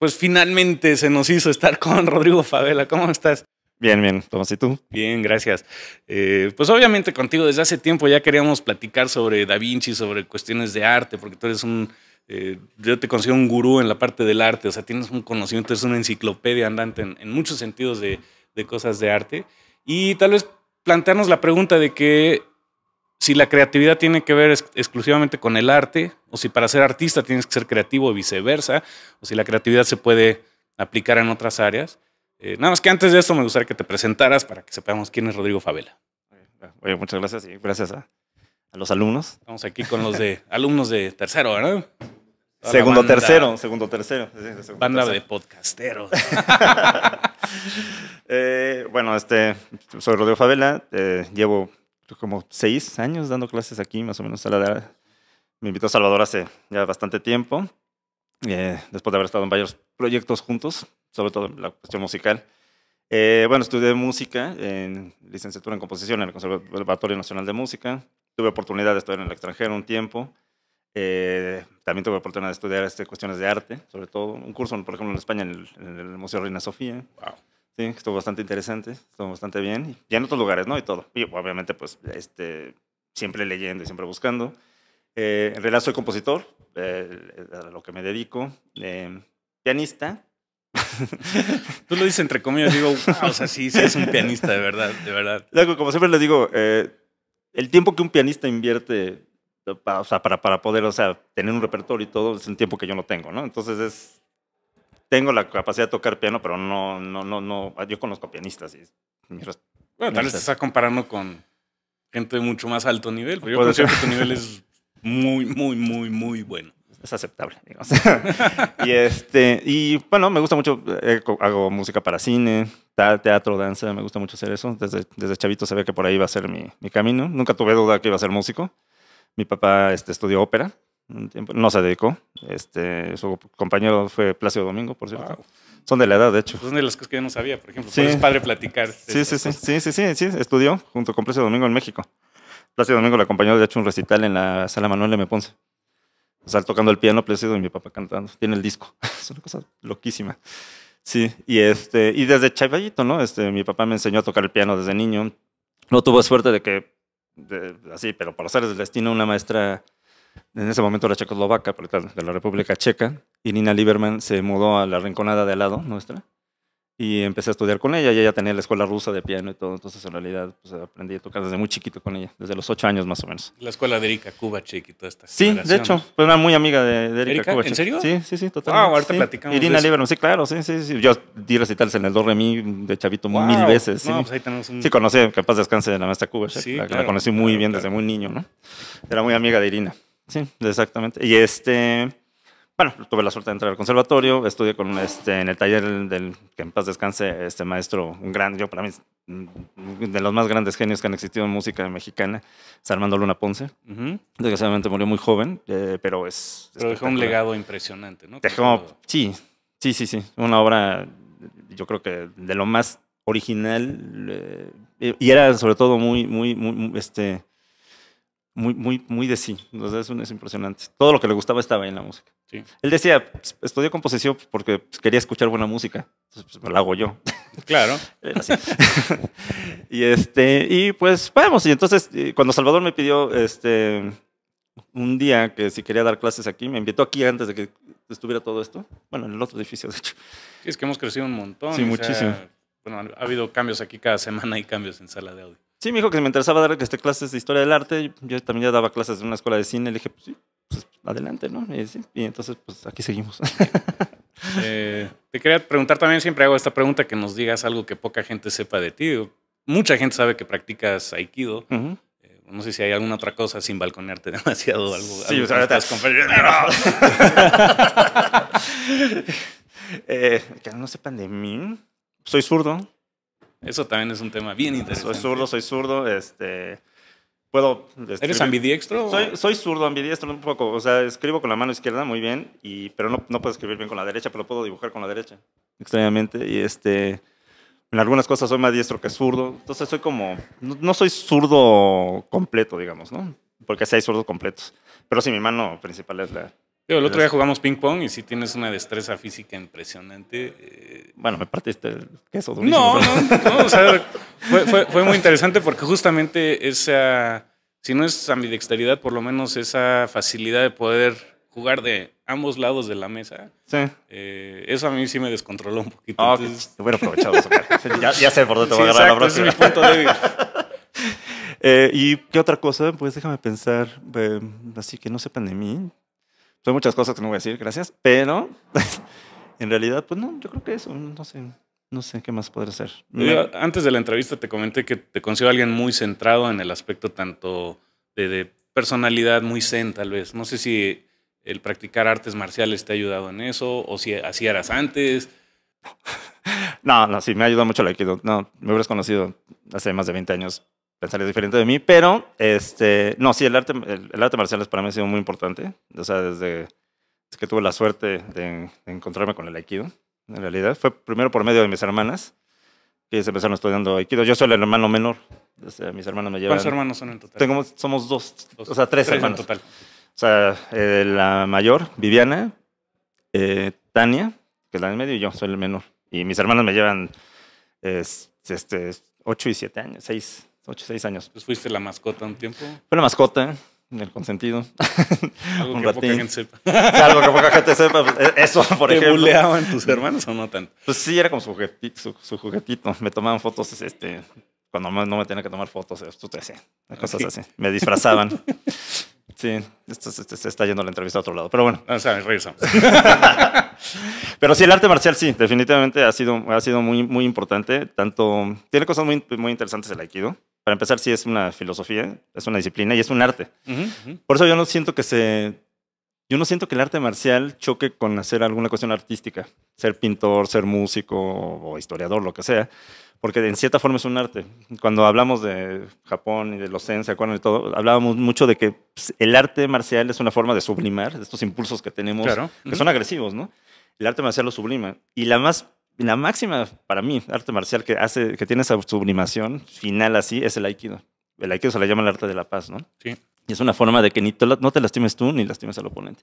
pues finalmente se nos hizo estar con Rodrigo Favela. ¿Cómo estás? Bien, bien, ¿Cómo estás tú? Bien, gracias. Eh, pues obviamente contigo desde hace tiempo ya queríamos platicar sobre Da Vinci, sobre cuestiones de arte, porque tú eres un, eh, yo te considero un gurú en la parte del arte, o sea, tienes un conocimiento, es una enciclopedia andante en, muchos sentidos de, de, cosas de arte. Y tal vez plantearnos la pregunta de que si la creatividad tiene que ver exclusivamente con el arte, o si para ser artista tienes que ser creativo y viceversa, o si la creatividad se puede aplicar en otras áreas. Eh, nada más que antes de esto me gustaría que te presentaras para que sepamos quién es Rodrigo Favela. muchas gracias y gracias a, los alumnos. Estamos aquí con los de alumnos de tercero, ¿verdad? segundo tercero, segundo tercero. banda de podcasteros. Eh, bueno, este, soy Rodrigo Favela, eh, llevo pues, como seis años dando clases aquí, más o menos. A la edad Me invitó a Salvador hace ya bastante tiempo, eh, después de haber estado en varios proyectos juntos, sobre todo en la cuestión musical. Eh, bueno, estudié música en licenciatura en composición en el Conservatorio Nacional de Música. Tuve oportunidad de estudiar en el extranjero un tiempo. Eh, también tuve oportunidad de estudiar este, cuestiones de arte, sobre todo un curso, por ejemplo, en España, en el, Museo Reina Sofía estuvo bastante interesante, estuvo bastante bien. Ya en otros lugares, ¿no? Y todo. obviamente, pues, este, siempre leyendo y siempre buscando. Eh, en realidad soy compositor, eh, a lo que me dedico. Em, pianista. Tú lo dices entre comillas, digo, o sea, sí, sí es un pianista, de verdad, de verdad. Como siempre les digo, eh, el tiempo que un pianista invierte para, o sea, para, para poder o sea, tener un repertorio y todo es un tiempo que yo no tengo, ¿no? Entonces es tengo la capacidad de tocar piano, pero no, no, no, no, ah, yo conozco pianistas. Y, bueno, tal vez te estás comparando con gente de mucho más alto nivel, pero yo considero que tu nivel es muy, muy, muy, muy bueno. Es aceptable, digamos. y este, y bueno, me gusta mucho, eh, hago música para cine, teatro, danza, me gusta mucho hacer eso. Desde, desde chavito ve que por ahí iba a ser mi, camino. Nunca tuve duda que iba a ser músico. Mi papá este, estudió ópera, no se dedicó. Este, su compañero fue Plácido Domingo, por cierto. Son de la edad, de hecho. Son de las cosas que yo no sabía, por ejemplo. Sí. es padre platicar. Sí sí, sí, sí, sí, estudió junto con Plácido Domingo en México. Plácido Domingo le acompañó, de hecho, un recital en la sala Manuel M. Ponce. O sea, tocando el piano Plácido y mi papá cantando. Tiene el disco. es una cosa loquísima. Sí, y, este, y desde chavallito, ¿no? Este, mi papá me enseñó a tocar el piano desde niño. No tuvo suerte de que, así, pero por azares del destino, una maestra en ese momento era Checoslovaca, de la República Checa, y Nina Lieberman se mudó a la rinconada de al lado nuestra, y empecé a estudiar con ella, Ya ella tenía la escuela rusa de piano y todo, entonces en realidad pues, aprendí a tocar desde muy chiquito con ella, desde los ocho años más o menos. La escuela de Erika Kubachik y toda esta Sí, de hecho, pues era muy amiga de, de Erika, ¿En serio? Sí, sí, sí, totalmente. Ah, ahorita platicamos Irina Lieberman, sí, claro, sí, sí, sí. Yo di recitales en el Do Re Mi de chavito mil veces. sí. Pues ahí Sí, conocí, capaz descanse de la maestra Kubachik, sí, la, conocí muy bien desde muy niño, ¿no? Era muy amiga de Irina. Sí, exactamente. Y este, bueno, tuve la suerte de entrar al conservatorio, estudié con este, en el taller del que en paz descanse este maestro, un gran, yo para mí, mm, de los más grandes genios que han existido en música mexicana, es Armando Luna Ponce. Desgraciadamente murió muy joven, eh, pero es... dejó un legado impresionante, ¿no? Dejó, sí, sí, sí, sí, una obra, yo creo que de lo más original eh, y era sobre todo muy, muy, muy, este, muy, muy, muy de sí. entonces es, impresionante. Todo lo que le gustaba estaba en la música. Él decía, pues, estudió composición porque pues, quería escuchar buena música. Entonces, pues, la hago yo. Claro. y este, y pues vamos. Y entonces, eh, cuando Salvador me pidió este un día que si quería dar clases aquí, me invitó aquí antes de que estuviera todo esto. Bueno, en el otro edificio, de hecho. es que hemos crecido un montón. Sí, muchísimo. bueno, ha habido cambios aquí cada semana, y cambios en sala de audio. Sí, me dijo que me interesaba dar este, clases de historia del arte. Yo también ya daba clases en una escuela de cine. Le dije, pues, sí, pues, adelante, ¿no? Y, entonces, pues aquí seguimos. Eh, te quería preguntar también, siempre hago esta pregunta, que nos digas algo que poca gente sepa de ti. Mucha gente sabe que practicas aikido. Eh, no sé si hay alguna otra cosa sin balconearte demasiado. Algo, sí, algo o sea, estás eh, que no sepan de mí. Soy zurdo. Eso también es un tema bien interesante. Soy zurdo, soy zurdo, este... Puedo... ¿Eres ambidiestro? Soy, zurdo, ambidiestro un poco. O sea, escribo con la mano izquierda muy bien, y, pero no, no puedo escribir bien con la derecha, pero puedo dibujar con la derecha, extrañamente. Y este... En algunas cosas soy más diestro que zurdo. Entonces soy como... No, soy zurdo completo, digamos, ¿no? Porque sí hay zurdos completos. Pero sí, mi mano principal es la, el otro día jugamos ping pong y si tienes una destreza física impresionante. Eh, bueno, me partiste el queso No, no, no, o sea, fue, muy interesante porque justamente esa, si no es ambidexteridad, por lo menos esa facilidad de poder jugar de ambos lados de la mesa. Sí. Eh, eso a mí sí me descontroló un poquito. Oh, Hubiera aprovechado eso. ya, ya, sé por dónde te voy a agarrar la próxima. Es mi punto débil. Eh, ¿Y qué otra cosa? Pues déjame pensar, así que no sepan de mí. Son muchas cosas que no voy a decir, gracias, pero en realidad, pues no, yo creo que eso, no sé, no sé qué más podré hacer. antes de la entrevista te comenté que te considero alguien muy centrado en el aspecto tanto de, personalidad, muy zen tal vez. No sé si el practicar artes marciales te ha ayudado en eso o si así eras antes. No, no, sí, me ha ayudado mucho la Aikido. No, me hubieras conocido hace más de 20 años es diferente de mí, pero este, no, sí, el arte, el, arte marcial para mí ha sido muy importante. O sea, desde, que tuve la suerte de, encontrarme con el Aikido, en realidad. Fue primero por medio de mis hermanas, que se empezaron estudiando Aikido. Yo soy el hermano menor. mis hermanos me llevan. ¿Cuántos hermanos son en total? somos dos, o sea, tres, hermanos. total. O sea, eh, la mayor, Viviana, eh, Tania, que es la del medio, y yo soy el menor. Y mis hermanas me llevan este, 8 y siete años, seis, 8, 6 años. Pues fuiste la mascota un tiempo. Fue la mascota, en el consentido. Algo un que ratín. poca gente sepa. algo que poca gente sepa. Pues, e-, eso, por ¿Te ejemplo. buleaban tus hermanos o no tanto? Pues sí, era como su juguetito. Su, juguetito. Me tomaban fotos este, cuando no me tenía que tomar fotos. Tú te cosas así. Me disfrazaban. Sí, esto, se está yendo la entrevista a otro lado, pero bueno. O sea, pero sí, el arte marcial sí, definitivamente ha sido, ha sido muy, muy importante. Tanto, tiene cosas muy, muy interesantes el aikido. Para empezar, sí es una filosofía, es una disciplina y es un arte. Por eso yo no siento que se... Yo no siento que el arte marcial choque con hacer alguna cuestión artística, ser pintor, ser músico o historiador, lo que sea porque en cierta forma es un arte. Cuando hablamos de Japón y de los zen, ¿se acuerdan de todo? Hablábamos mucho de que pues, el arte marcial es una forma de sublimar estos impulsos que tenemos, que son agresivos, ¿no? El arte marcial lo sublima. Y la más la máxima para mí arte marcial que hace que tiene esa sublimación final así es el aikido. El aikido se le llama el arte de la paz, ¿no? Sí. Y es una forma de que ni no te lastimes tú ni lastimes al oponente.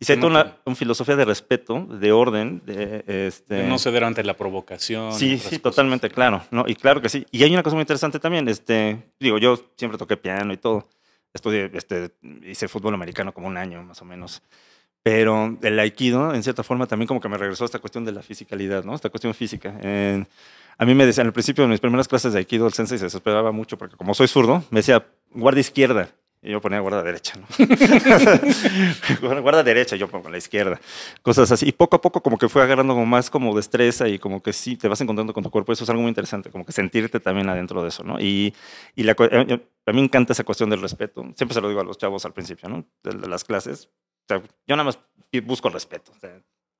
Y se sí, una, filosofía de respeto, de orden. De, este... no ceder ante la provocación. Sí, sí, totalmente, claro. ¿no? Y claro que sí. Y hay una cosa muy interesante también. Este, digo, yo siempre toqué piano y todo. Estudié, este, hice fútbol americano como un año más o menos. Pero el aikido, en cierta forma, también como que me regresó a esta cuestión de la fisicalidad, ¿no? Esta cuestión física. a mí me decían, el principio, en mis primeras clases de aikido, el sensei se desesperaba mucho porque como soy zurdo, me decía, guarda izquierda. Y yo ponía guarda derecha, ¿no? guarda derecha, yo pongo la izquierda. Cosas así. Y poco a poco como que fue agarrando como más como destreza y como que sí, te vas encontrando con tu cuerpo. Eso es algo muy interesante, como que sentirte también adentro de eso, ¿no? Y, y eh, a mí me encanta esa cuestión del respeto. Siempre se lo digo a los chavos al principio, ¿no? De, las clases. sea, yo nada más busco el respeto.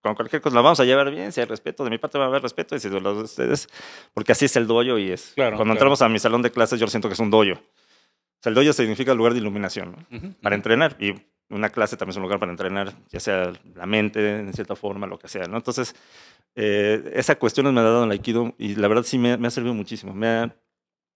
con cualquier cosa la vamos a llevar bien, si hay respeto, de mi parte va a haber respeto, y si de los de ustedes, porque así es el dojo y es. Claro, cuando entramos a mi salón de clases yo siento que es un dojo el dojo significa lugar de iluminación, para entrenar. Y una clase también es un lugar para entrenar, ya sea la mente, en cierta forma, lo que sea, ¿no? Entonces, eh, esa cuestión me ha dado el Aikido y la verdad sí me, ha servido muchísimo. Me ha,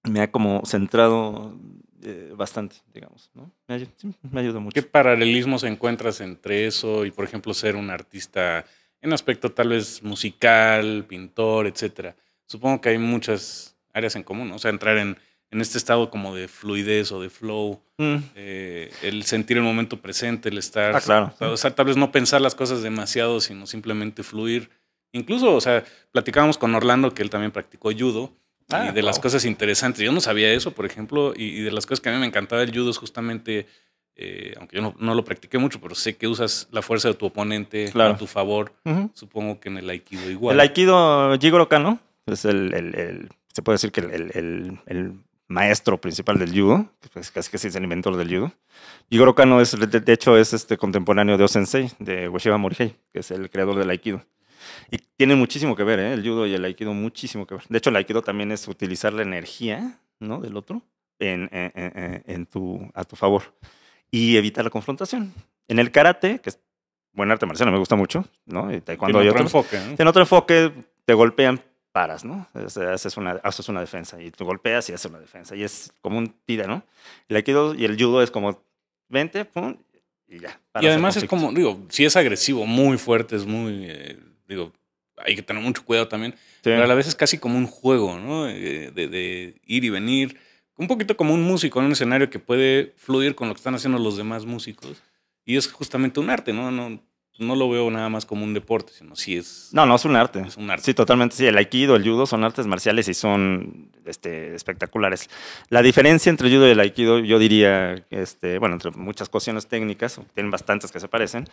me ha como centrado eh, bastante, digamos, Me ayuda, mucho. ¿Qué paralelismos encuentras entre eso y, por ejemplo, ser un artista en aspecto tal vez musical, pintor, etcétera? Supongo que hay muchas áreas en común, o sea, entrar en en este estado como de fluidez o de flow, mm. eh, el sentir el momento presente, el estar, ah, claro. o sea, tal vez no pensar las cosas demasiado, sino simplemente fluir. Incluso, o sea, platicábamos con Orlando que él también practicó judo y ah, de las cosas interesantes. Yo no sabía eso, por ejemplo, y, de las cosas que a mí me encantaba el judo es justamente, eh, aunque yo no, lo practiqué mucho, pero sé que usas la fuerza de tu oponente a tu favor. Supongo que en el aikido igual. El aikido Jigoro Kano es el, el, se puede decir que el, maestro principal del judo, es pues, casi que es el inventor del judo. Jigoro Kano es, de, hecho es este contemporáneo de Osensei, de Ueshiba Morihei, que es el creador del aikido. Y tiene muchísimo que ver, ¿eh? el judo y el aikido, muchísimo que ver. De hecho, el aikido también es utilizar la energía ¿no? del otro en, tu, a tu favor y evitar la confrontación. En el karate, que es buen arte marcial, me gusta mucho, ¿no? Y taekwondo otro, enfoque, otro enfoque, te golpean, paras, ¿no? O haces, una, una defensa y te golpeas y haces una defensa. Y es como un tira, ¿no? El y el judo es como, 20, pum, y ya. Y además es como, digo, si es agresivo, muy fuerte, es muy, eh, digo, hay que tener mucho cuidado también. Pero a la vez es casi como un juego, ¿no? Eh, de, ir y venir. Un poquito como un músico en un escenario que puede fluir con lo que están haciendo los demás músicos. Y es justamente un arte, ¿no? no no lo veo nada más como un deporte, sino sí es... No, no, es un arte. Es un arte. Sí, totalmente, sí. El aikido, el judo son artes marciales y son este, espectaculares. La diferencia entre el judo y el aikido, yo diría, este, bueno, entre muchas cuestiones técnicas, tienen bastantes que se parecen,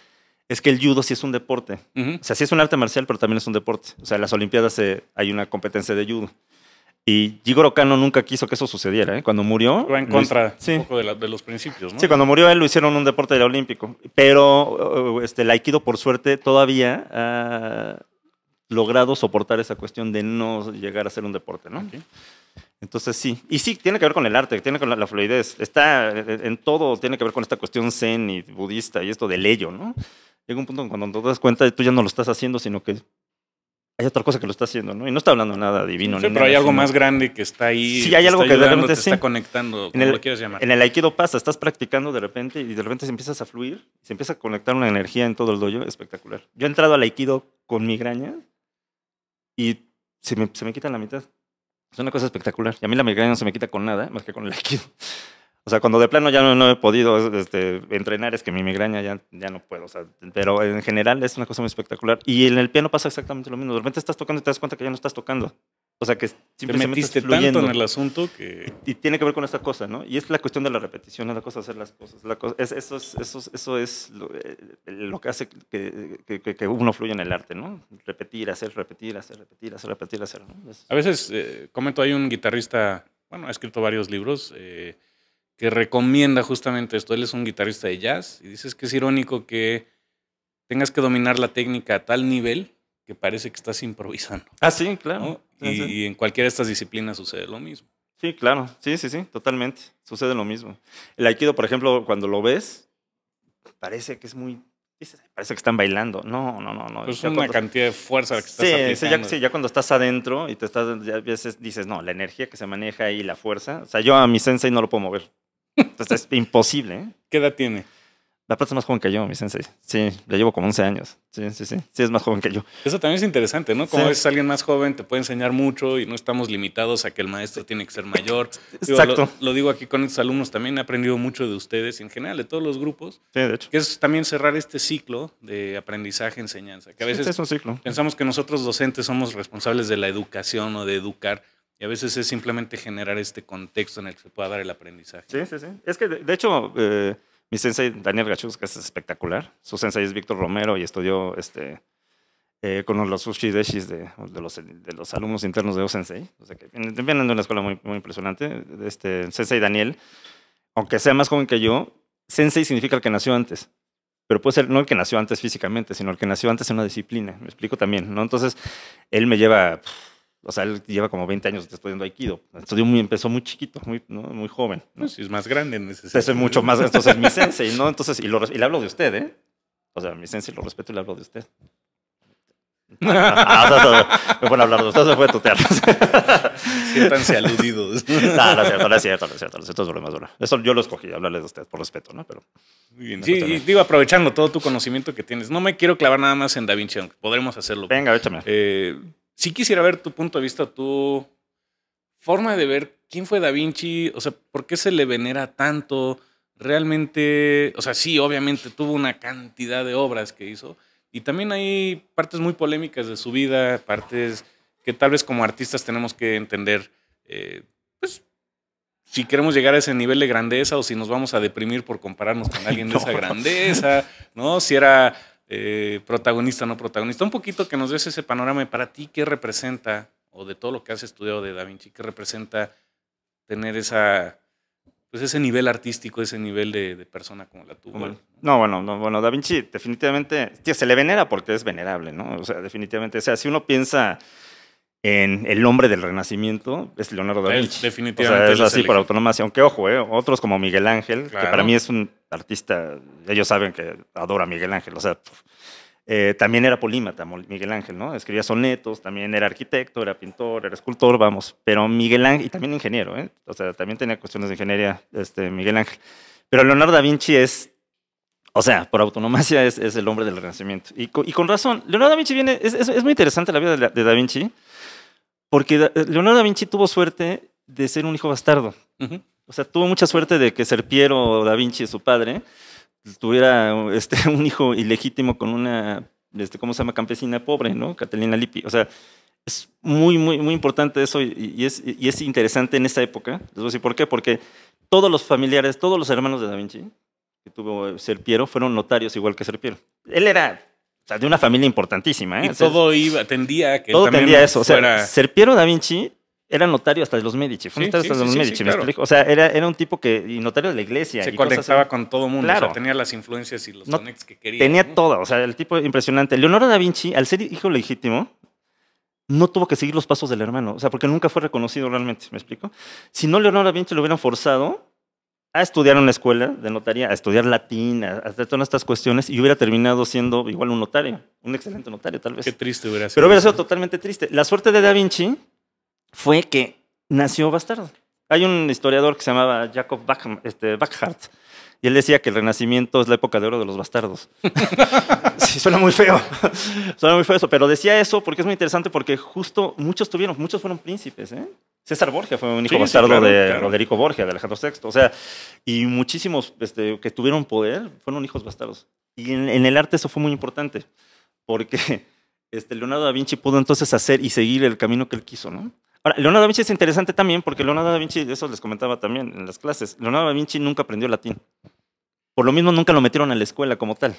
es que el judo sí es un deporte. O sea, sí es un arte marcial, pero también es un deporte. O sea, en las Olimpiadas eh, hay una competencia de judo. Y Jigoro Kano nunca quiso que eso sucediera. ¿eh? Cuando murió. Fue en contra de, los principios, ¿no? Sí, cuando murió él lo hicieron un deporte olímpico. Pero uh, este, el por suerte, todavía ha logrado soportar esa cuestión de no llegar a ser un deporte, ¿no? Entonces sí, y sí, tiene que ver con el arte, tiene que ver con la, fluidez, está eh, en todo, tiene que ver con esta cuestión zen y budista y esto del ello, ¿no? Llega un punto en cuando te das cuenta tú ya no lo estás haciendo, sino que hay otra cosa que lo está haciendo, ¿no? Y no está hablando nada divino. Sí, pero hay algo más grande que está ahí. Sí, hay algo que de repente te está conectando, como llamar. En el Aikido pasa, estás practicando de repente y de repente se empiezas a fluir, se empieza a conectar una energía en todo el dojo espectacular. Yo he entrado al Aikido con migraña y se me, se me quita la mitad. Es una cosa espectacular. Y a mí la migraña no se me quita con nada, más que con el Aikido. O sea, cuando de plano ya no, he podido este, entrenar, es que mi migraña ya, ya no puedo. pero en general es una cosa muy espectacular. Y en el piano pasa exactamente lo mismo. De repente estás tocando y te das cuenta que ya no estás tocando. O sea, que simplemente te metiste tanto en el asunto que... Y, tiene que ver con esta cosa, ¿no? Y es la cuestión de la repetición, es la cosa de hacer las cosas. eso, es, eso, eh, eh, lo, que hace que, uno fluya en el arte, ¿no? Repetir, hacer, repetir, hacer, repetir, hacer, repetir, hacer. A veces, eh, comento, hay un guitarrista, bueno, ha escrito varios libros. Eh, que recomienda justamente esto. Él es un guitarrista de jazz y dices que es irónico que tengas que dominar la técnica a tal nivel que parece que estás improvisando. Ah, sí, claro. Y, en cualquiera de estas disciplinas sucede lo mismo. Sí, claro. Sí, sí, sí, totalmente. Sucede lo mismo. El aikido, por ejemplo, cuando lo ves, parece que es muy... Parece que están bailando. No, no, no. no. Es pues una cantidad de fuerza que estás sí, ya, cuando estás adentro y te estás... veces dices, no, la energía que se maneja y la fuerza. O sea, yo a mi sensei no lo puedo mover es imposible. ¿eh? ¿Qué edad tiene? La pata es más joven que yo, mi sensei. Sí, la llevo como 11 años. Sí, sí, sí. Sí, es más joven que yo. Eso también es interesante, ¿no? Como es alguien más joven, te puede enseñar mucho y no estamos limitados a que el maestro tiene que ser mayor. Exacto. Lo, digo aquí con estos alumnos también. He aprendido mucho de ustedes en general, de todos los grupos. Sí, de hecho. Que es también cerrar este ciclo de aprendizaje-enseñanza. Que a veces es un ciclo. pensamos que nosotros docentes somos responsables de la educación o de educar y a veces es simplemente generar este contexto en el que se pueda dar el aprendizaje. Sí, sí, sí. Es que, de, hecho, eh, mi sensei Daniel que es espectacular. Su sensei es Víctor Romero y estudió este, eh, con los sushi deshis de, los, de los alumnos internos de O Sensei. O sea de una escuela muy, muy impresionante. Este, sensei Daniel, aunque sea más joven que yo, sensei significa el que nació antes. Pero puede ser no el que nació antes físicamente, sino el que nació antes en una disciplina. Me explico también, ¿no? Entonces, él me lleva o sea, él lleva como 20 años estudiando Aikido. Estudió muy, empezó muy chiquito, muy, ¿no? muy joven. ¿no? Sí, es más grande en ese es mucho más grande. Entonces, mi sensei, ¿no? Entonces, y, le hablo de usted, ¿eh? O sea, mi sensei lo respeto y le hablo de usted. ah, me pueden hablar de usted, se fue a tutear. Siéntanse aludidos. no, no es cierto, no es cierto, no es cierto. Esto es Eso yo lo escogí, hablarles de usted por respeto, ¿no? Pero. Muy bien, sí, y digo, aprovechando todo tu conocimiento que tienes, no me quiero clavar nada más en Da Vinci, aunque podremos hacerlo. Venga, échame. Eh sí quisiera ver tu punto de vista, tu forma de ver quién fue Da Vinci, o sea, por qué se le venera tanto. Realmente, o sea, sí, obviamente tuvo una cantidad de obras que hizo, y también hay partes muy polémicas de su vida, partes que tal vez como artistas tenemos que entender, eh, pues, si queremos llegar a ese nivel de grandeza o si nos vamos a deprimir por compararnos con alguien de esa grandeza, ¿no? Si era eh, protagonista, no protagonista. Un poquito que nos des ese panorama para ti, ¿qué representa? O de todo lo que has estudiado de Da Vinci, ¿qué representa tener esa, pues ese nivel artístico, ese nivel de, persona como la tuya? no, bueno, bueno, Da Vinci definitivamente, se le venera porque es venerable, ¿no? O sea, definitivamente, o sea, si uno piensa en el hombre del Renacimiento es Leonardo da Vinci. definitivamente. es así por autonomía. Aunque ojo, ¿eh? otros como Miguel Ángel, que para mí es un artista, ellos saben que adora a Miguel Ángel, o sea, eh, también era polímata Miguel Ángel, ¿no? Escribía sonetos, también era arquitecto, era pintor, era escultor, vamos, pero Miguel Ángel, y también ingeniero, ¿eh? O sea, también tenía cuestiones de ingeniería, este, Miguel Ángel. Pero Leonardo da Vinci es, o sea, por autonomía es, el hombre del Renacimiento. Y, con razón, Leonardo da Vinci viene, es, es, muy interesante la vida de, da Vinci, porque Leonardo da Vinci tuvo suerte de ser un hijo bastardo. O sea, tuvo mucha suerte de que Serpiero da Vinci, su padre, tuviera este, un hijo ilegítimo con una, este, ¿cómo se llama? Campesina pobre, ¿no? Catalina Lippi. O sea, es muy, muy, muy importante eso y, es, y es interesante en esa época. Les voy a decir por qué. Porque todos los familiares, todos los hermanos de Da Vinci que tuvo Serpiero fueron notarios igual que Serpiero. Él era o sea, de una familia importantísima. ¿eh? Y todo iba, tendía que todo también eso. Fuera... O sea, Serpiero da Vinci era notario hasta de los Medici, fue de los Medici, me explico. O sea, era, era un tipo que, y notario de la iglesia. Se conectaba con todo el mundo, claro. tenía las influencias y los no, que quería. Tenía todo. o sea, el tipo impresionante. Leonardo da Vinci, al ser hijo legítimo, no tuvo que seguir los pasos del hermano, o sea, porque nunca fue reconocido realmente, ¿me explico? Si no, Leonardo da Vinci lo hubieran forzado a estudiar en la escuela de notaría, a estudiar latín, a hacer todas estas cuestiones, y hubiera terminado siendo igual un notario, un excelente notario, tal vez. Qué triste hubiera sido. Pero hubiera sido totalmente triste. La suerte de Da Vinci fue que nació bastardo. Hay un historiador que se llamaba Jacob Backhart, este, y él decía que el Renacimiento es la época de oro de los bastardos. sí, suena muy feo. suena muy feo eso, pero decía eso porque es muy interesante porque justo muchos tuvieron, muchos fueron príncipes, ¿eh? César Borgia fue un hijo bastardo de Roderico Borgia, de Alejandro VI. O sea, y muchísimos este, que tuvieron poder fueron hijos bastardos. Y en, el arte eso fue muy importante, porque este, Leonardo da Vinci pudo entonces hacer y seguir el camino que él quiso, ¿no? Ahora, Leonardo da Vinci es interesante también porque Leonardo da Vinci, eso les comentaba también en las clases, Leonardo da Vinci nunca aprendió latín. Por lo mismo nunca lo metieron a la escuela como tal.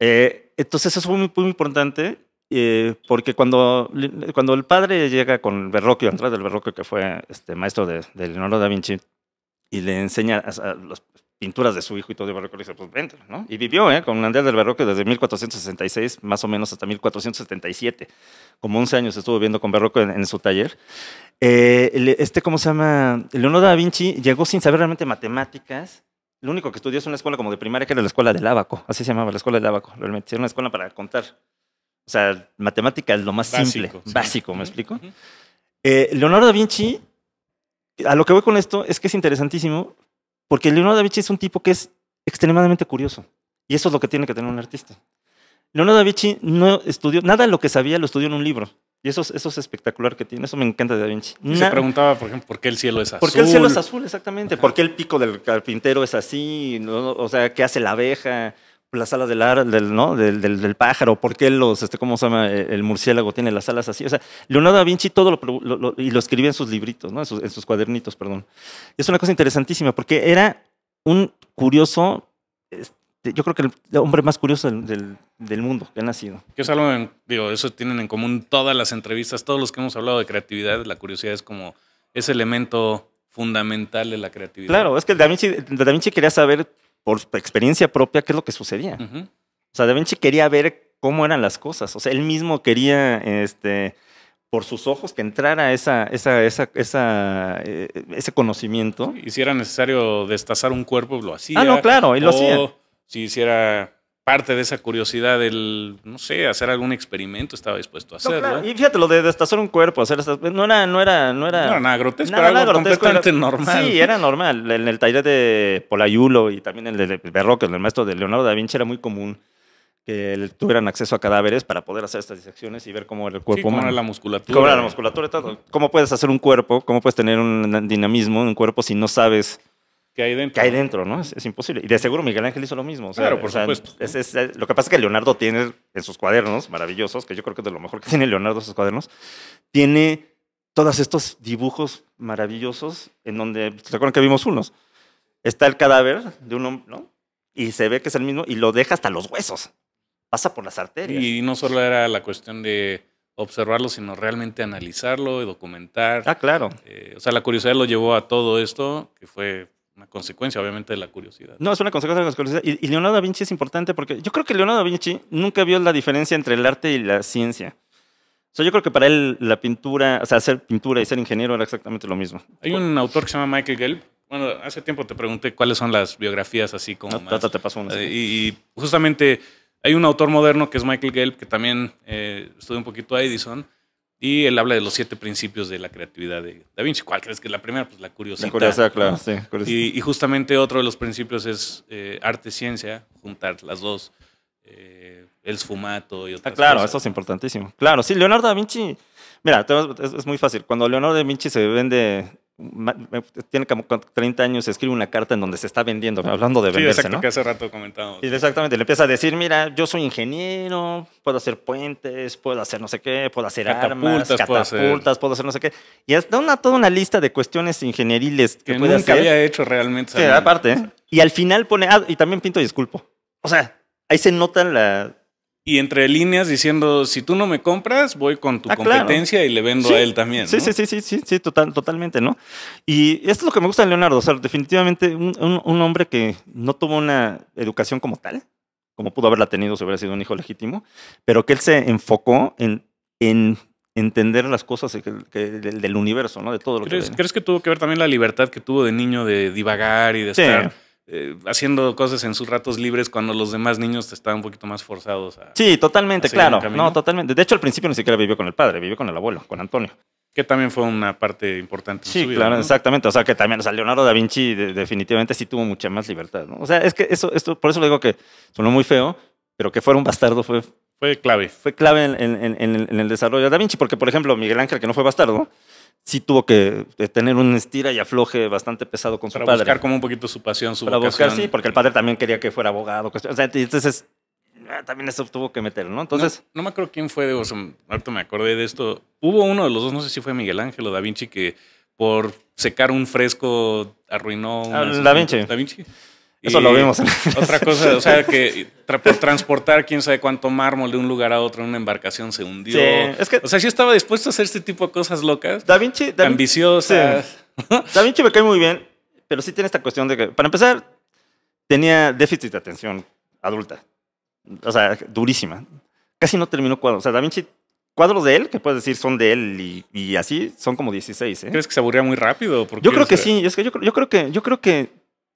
Eh, entonces eso fue muy, importante eh, porque cuando, cuando el padre llega con Verrocchio, atrás del Verrocchio, que fue este, maestro de, Leonardo da Vinci, y le enseña a los pinturas de su hijo y todo de barroco, dice, pues vente, ¿no? Y vivió ¿eh? con Andrés del Barroco desde 1466 más o menos hasta 1477. Como 11 años estuvo viviendo con Barroco en, su taller. Eh, este, ¿cómo se llama? Leonardo da Vinci llegó sin saber realmente matemáticas. Lo único que estudió es una escuela como de primaria, que era la escuela del Ábaco, Así se llamaba, la escuela del Ábaco, Realmente era una escuela para contar. O sea, matemática es lo más simple, básico, ¿me explico? Eh, Leonardo da Vinci, a lo que voy con esto es que es interesantísimo porque Leonardo da Vinci es un tipo que es extremadamente curioso. Y eso es lo que tiene que tener un artista. Leonardo da Vinci no estudió, nada de lo que sabía lo estudió en un libro. Y eso, eso es espectacular que tiene, eso me encanta de Da Vinci. Y se preguntaba, por ejemplo, ¿por qué el cielo es azul? ¿Por qué el cielo es azul, exactamente? ¿Por qué el pico del carpintero es así? O sea, ¿qué hace la abeja? las alas del, pájaro, por qué los, este, ¿cómo se llama? Eh, el murciélago tiene las alas así. Leonardo da Vinci todo lo, y lo escribía en sus libritos, en, sus, cuadernitos, perdón. es una cosa interesantísima porque era un curioso, este, yo creo que el hombre más curioso del, mundo que ha nacido. Que es algo, digo, eso tienen en común todas las entrevistas, todos los que hemos hablado de creatividad, la curiosidad es como ese elemento fundamental de la creatividad. Claro, es que da Vinci quería saber por experiencia propia qué es lo que sucedía. O sea, Da Vinci quería ver cómo eran las cosas. O sea, él mismo quería, este, por sus ojos, que entrara esa, esa, esa, eh, ese conocimiento. Y si era necesario destazar un cuerpo, lo hacía. Ah, no, claro, y lo hacía. Si hiciera parte de esa curiosidad del, no sé, hacer algún experimento, estaba dispuesto a hacerlo. Y fíjate, lo de destazar un cuerpo, hacer estas, no era, no era, no era. nada grotesco, era algo completamente normal. Sí, era normal. En el taller de Polayulo y también el de Berroque, el maestro de Leonardo da Vinci, era muy común que tuvieran acceso a cadáveres para poder hacer estas disecciones y ver cómo era el cuerpo sí, era la musculatura. Cómo la musculatura y todo. ¿Cómo puedes hacer un cuerpo? ¿Cómo puedes tener un dinamismo en un cuerpo si no sabes que hay dentro. Que hay dentro, ¿no? Es, imposible. Y de seguro Miguel Ángel hizo lo mismo. claro, lo que pasa es que Leonardo tiene en sus cuadernos maravillosos, que yo creo que es de lo mejor que tiene Leonardo en sus cuadernos, tiene todos estos dibujos maravillosos en donde, ¿se acuerdan que vimos unos? Está el cadáver de un hombre, ¿no? Y se ve que es el mismo y lo deja hasta los huesos. Pasa por las arterias. Y no solo era la cuestión de observarlo, sino realmente analizarlo y documentar. Ah, claro. Eh, o sea, la curiosidad lo llevó a todo esto, que fue una consecuencia, obviamente, de la curiosidad. No, es una consecuencia de la curiosidad. Y, Leonardo da Vinci es importante porque yo creo que Leonardo da Vinci nunca vio la diferencia entre el arte y la ciencia. O yo creo que para él la pintura, o sea, hacer pintura y ser ingeniero era exactamente lo mismo. Hay un autor que se llama Michael Gelb. Bueno, hace tiempo te pregunté cuáles son las biografías así como Te paso eh, y, justamente hay un autor moderno que es Michael Gelb, que también eh, estudió un poquito a Edison y él habla de los siete principios de la creatividad de Da Vinci. ¿Cuál crees que es la primera? Pues la curiosidad. La curiosidad, claro, sí. Curiosidad. Y, justamente otro de los principios es eh, arte-ciencia, juntar las dos. Eh, el sfumato y otras ah, claro, eso es importantísimo. Claro, sí, Leonardo da Vinci. Mira, es, muy fácil. Cuando Leonardo da Vinci se vende tiene como 30 años, escribe una carta en donde se está vendiendo, hablando de venderse, sí, exacto, que hace rato comentábamos. exactamente, le empieza a decir, mira, yo soy ingeniero, puedo hacer puentes, puedo hacer no sé qué, puedo hacer armas, catapultas, puedo hacer... no sé qué. Y da una, toda una lista de cuestiones ingenieriles que, que nunca hacer. había hecho realmente. Sí, aparte. ¿eh? Y al final pone, ah, y también pinto y disculpo. O sea, ahí se nota la, y entre líneas diciendo, si tú no me compras, voy con tu ah, competencia y le vendo a él también. Sí, sí, sí, sí, sí, sí, total, totalmente, ¿no? Y esto es lo que me gusta de Leonardo, o sea, definitivamente un, hombre que no tuvo una educación como tal, como pudo haberla tenido si hubiera sido un hijo legítimo, pero que él se enfocó en, en entender las cosas del, universo, ¿no? De todo lo ¿Crees, que... ¿Crees que tuvo que ver también la libertad que tuvo de niño de divagar y de sí. estar eh, haciendo cosas en sus ratos libres cuando los demás niños estaban un poquito más forzados a. Sí, totalmente, claro. No, totalmente. De hecho, al principio ni siquiera vivió con el padre, vivió con el abuelo, con Antonio. Que también fue una parte importante. sí, claro, exactamente. O sea, que también, o Leonardo da Vinci definitivamente sí tuvo mucha más libertad. O sea, es que eso, esto, por eso le digo que sonó muy feo, pero que fuera un bastardo fue. Fue clave. Fue clave en el desarrollo de Da Vinci, porque, por ejemplo, Miguel Ángel, que no fue bastardo, sí tuvo que eh, tener un estira y afloje bastante pesado con su padre. Para buscar como un poquito su pasión, su Para sí, porque el padre también quería que fuera abogado. O sea, entonces ah, también eso tuvo que meter, ¿no? Entonces... No, me acuerdo quién fue, de, o me acordé de esto. Hubo uno de los dos, no sé si fue Miguel Ángel o Da Vinci, que por secar un fresco arruinó... Ah, da Vinci. Da Vinci. Eso lo vimos. otra cosa, o sea, que transportar quién sabe cuánto mármol de un lugar a otro en una embarcación se hundió. o sea, yo estaba dispuesto a hacer este tipo de cosas locas. Da Vinci. Da ambiciosas. Da Vinci me cae muy bien, pero sí tiene esta cuestión de que, para empezar, tenía déficit de atención adulta. O sea, durísima. Casi no terminó cuadros. O sea, Da Vinci cuadros de él, que puedes decir son de él y, así, son como 16. ¿eh? ¿Crees que se aburría muy rápido? Yo creo que sí, es que yo, yo, creo que, yo creo que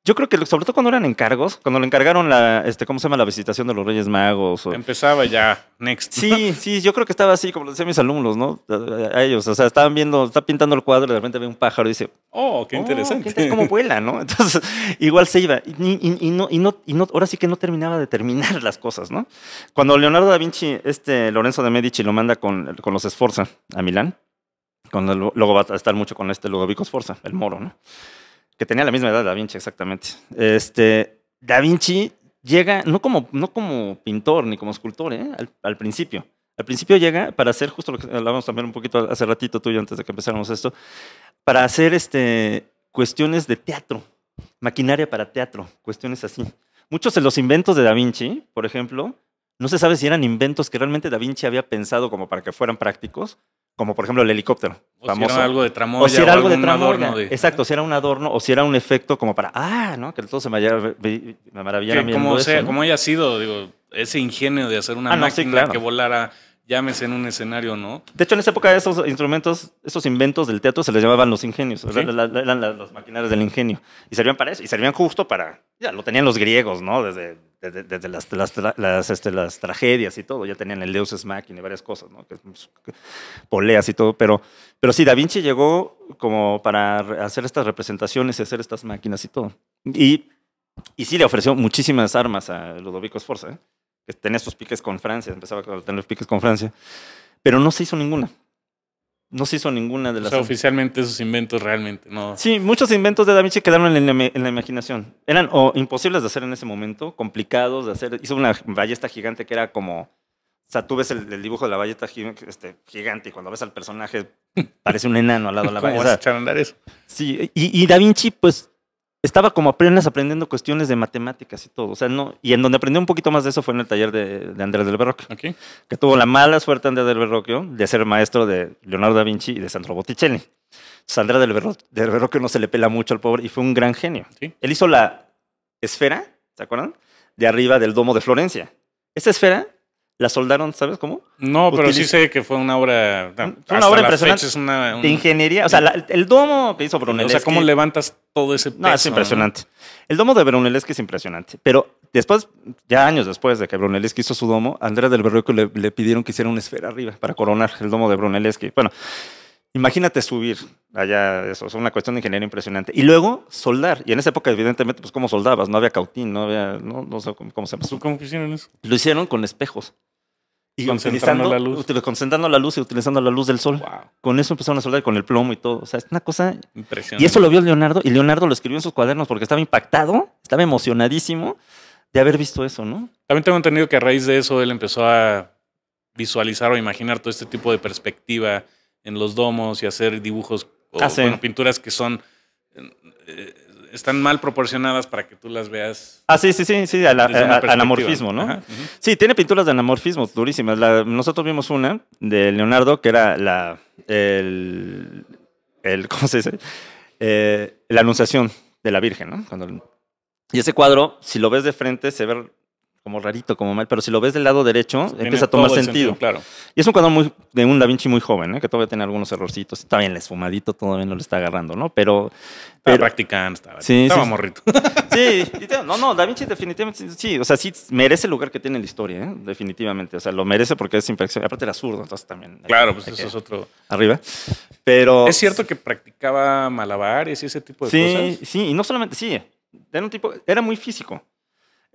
yo creo que sobre todo cuando eran encargos, cuando le encargaron la, este, ¿cómo se llama? La visitación de los Reyes Magos. Empezaba ya, next. Sí, sí, yo creo que estaba así, como lo decían mis alumnos, ¿no? A, ellos, o sea, estaban viendo, está pintando el cuadro y de repente ve un pájaro y dice, oh, qué oh, interesante. Es como ¿Cómo vuela, no? Entonces, igual se iba. Y, no, y, no, y no, ahora sí que no terminaba de terminar las cosas, ¿no? Cuando Leonardo da Vinci, este Lorenzo de Medici lo manda con, con los esforza a Milán, cuando luego va a estar mucho con este Ludovico esforza, el moro, ¿no? que tenía la misma edad Da Vinci, exactamente. Este, Da Vinci llega, no como, no como pintor ni como escultor, ¿eh? al, al, principio. Al principio llega para hacer justo lo que hablábamos también un poquito hace ratito tú y antes de que empezáramos esto, para hacer este, cuestiones de teatro, maquinaria para teatro, cuestiones así. Muchos de los inventos de Da Vinci, por ejemplo, no se sabe si eran inventos que realmente Da Vinci había pensado como para que fueran prácticos como por ejemplo el helicóptero. O si era algo de tramoya. O si era algo de tramoya. Exacto, si era un adorno o si era un efecto como para, ah, ¿no? Que todo se me, me maravillara. Como, haya sido, digo, ese ingenio de hacer una ah, máquina que volara llámese en un escenario, ¿no? De hecho, en esa época esos instrumentos, esos inventos del teatro se les llamaban los ingenios, eran las maquinarias del ingenio. Y servían para eso, y servían justo para, ya lo tenían los griegos, ¿no? Desde desde, este, las, tragedias y todo, ya tenían el Deus Ex y varias cosas, ¿no? Pues, poleas y todo, pero, pero sí, Da Vinci llegó como para hacer estas representaciones y hacer estas máquinas y todo. Y, y sí le ofreció muchísimas armas a Ludovico Sforza, ¿eh? que tenía sus piques con Francia, empezaba a tener piques con Francia, pero no se hizo ninguna no se hizo ninguna de las. O sea, em- oficialmente esos inventos realmente no. Sí, muchos inventos de Da Vinci quedaron en la, imaginación. Eran o imposibles de hacer en ese momento, complicados de hacer. Hizo una ballesta gigante que era como. O sea, tú ves el, dibujo de la ballesta este, gigante y cuando ves al personaje parece un enano al lado de la ballesta. a eso? Sí, y, y, Da Vinci, pues estaba como apenas aprendiendo cuestiones de matemáticas y todo. O sea, no, y en donde aprendí un poquito más de eso fue en el taller de, Andrés del Verrocchio. Que tuvo la mala suerte Andrés del Verrocchio de ser maestro de Leonardo da Vinci y de Sandro Botticelli. Sandra del, Berro, no se le pela mucho al pobre y fue un gran genio. Él hizo la esfera, ¿se acuerdan? De arriba del domo de Florencia. Esa esfera la soldaron, ¿sabes cómo? No, pero sí sé que fue una obra. Una obra impresionante. es una, De ingeniería. O sea, el domo que hizo Brunelleschi. O sea, ¿cómo levantas todo ese peso? es impresionante. El domo de Brunelleschi es impresionante. Pero después, ya años después de que Brunelleschi hizo su domo, Andrea del Berroco le, le, pidieron que hiciera una esfera arriba para coronar el domo de Brunelleschi. Bueno, Imagínate subir allá, eso es una cuestión de ingeniería impresionante. Y luego soldar. Y en esa época, evidentemente, pues cómo soldabas, no había cautín, no había, no, sé cómo, se llama. ¿Cómo hicieron eso? Lo hicieron con espejos. Y concentrando la luz. Concentrando la luz y utilizando la luz del sol. Con eso empezaron a soldar con el plomo y todo. O sea, es una cosa. Impresionante. Y eso lo vio Leonardo y Leonardo lo escribió en sus cuadernos porque estaba impactado, estaba emocionadísimo de haber visto eso, ¿no? También tengo entendido que a raíz de eso él empezó a visualizar o imaginar todo este tipo de perspectiva en los domos y hacer dibujos o ah, pinturas que son eh, están mal proporcionadas para que tú las veas. Ah, sí, sí, sí, sí, anamorfismo, ¿no? Sí, tiene pinturas de anamorfismo durísimas. nosotros vimos una de Leonardo que era la. El, ¿Cómo se dice? Eh, la Anunciación de la Virgen, ¿no? Cuando, y ese cuadro, si lo ves de frente, se ve como rarito, como mal, pero si lo ves del lado derecho, empieza a tomar sentido. Claro. Y es un cuadro muy, de un Da Vinci muy joven, ¿eh? que todavía tiene algunos errorcitos. Está bien, el esfumadito todavía no lo está agarrando, ¿no? Pero. Estaba practicando, estaba, morrito. Sí, no, no, Da Vinci definitivamente sí, o sea, sí merece el lugar que tiene en la historia, ¿eh? definitivamente. O sea, lo merece porque es impresionante. Aparte era zurdo, entonces también. Claro, pues eso es otro. Arriba. Pero. Es cierto que practicaba malabares y ese tipo de cosas. Sí, sí, y no solamente, sí. Era un tipo, era muy físico.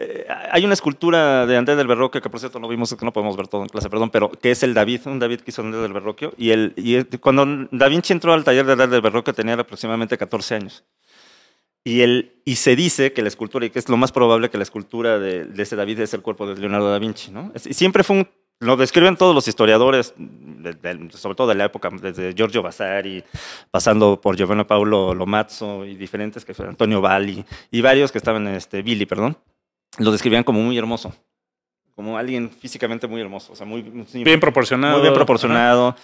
Eh, hay una escultura de Andrés del Berroquio, que por cierto no vimos, que no podemos ver todo en clase, perdón, pero que es el David, un David que hizo Andrés del Berroquio. Y, el, cuando Da Vinci entró al taller de Andrés del Berroquio tenía aproximadamente 14 años. Y, el, y se dice que la escultura, y que es lo más probable que la escultura de, ese David es el cuerpo de Leonardo da Vinci, ¿no? y siempre fue un lo describen todos los historiadores, sobre todo de la época, desde Giorgio Vasari, pasando por Giovanni Paolo Lomazzo y diferentes, que fue Antonio Valli y varios que estaban, este, Billy, perdón, lo describían como muy hermoso, como alguien físicamente muy hermoso, o sea, muy, bien proporcionado. Muy bien proporcionado.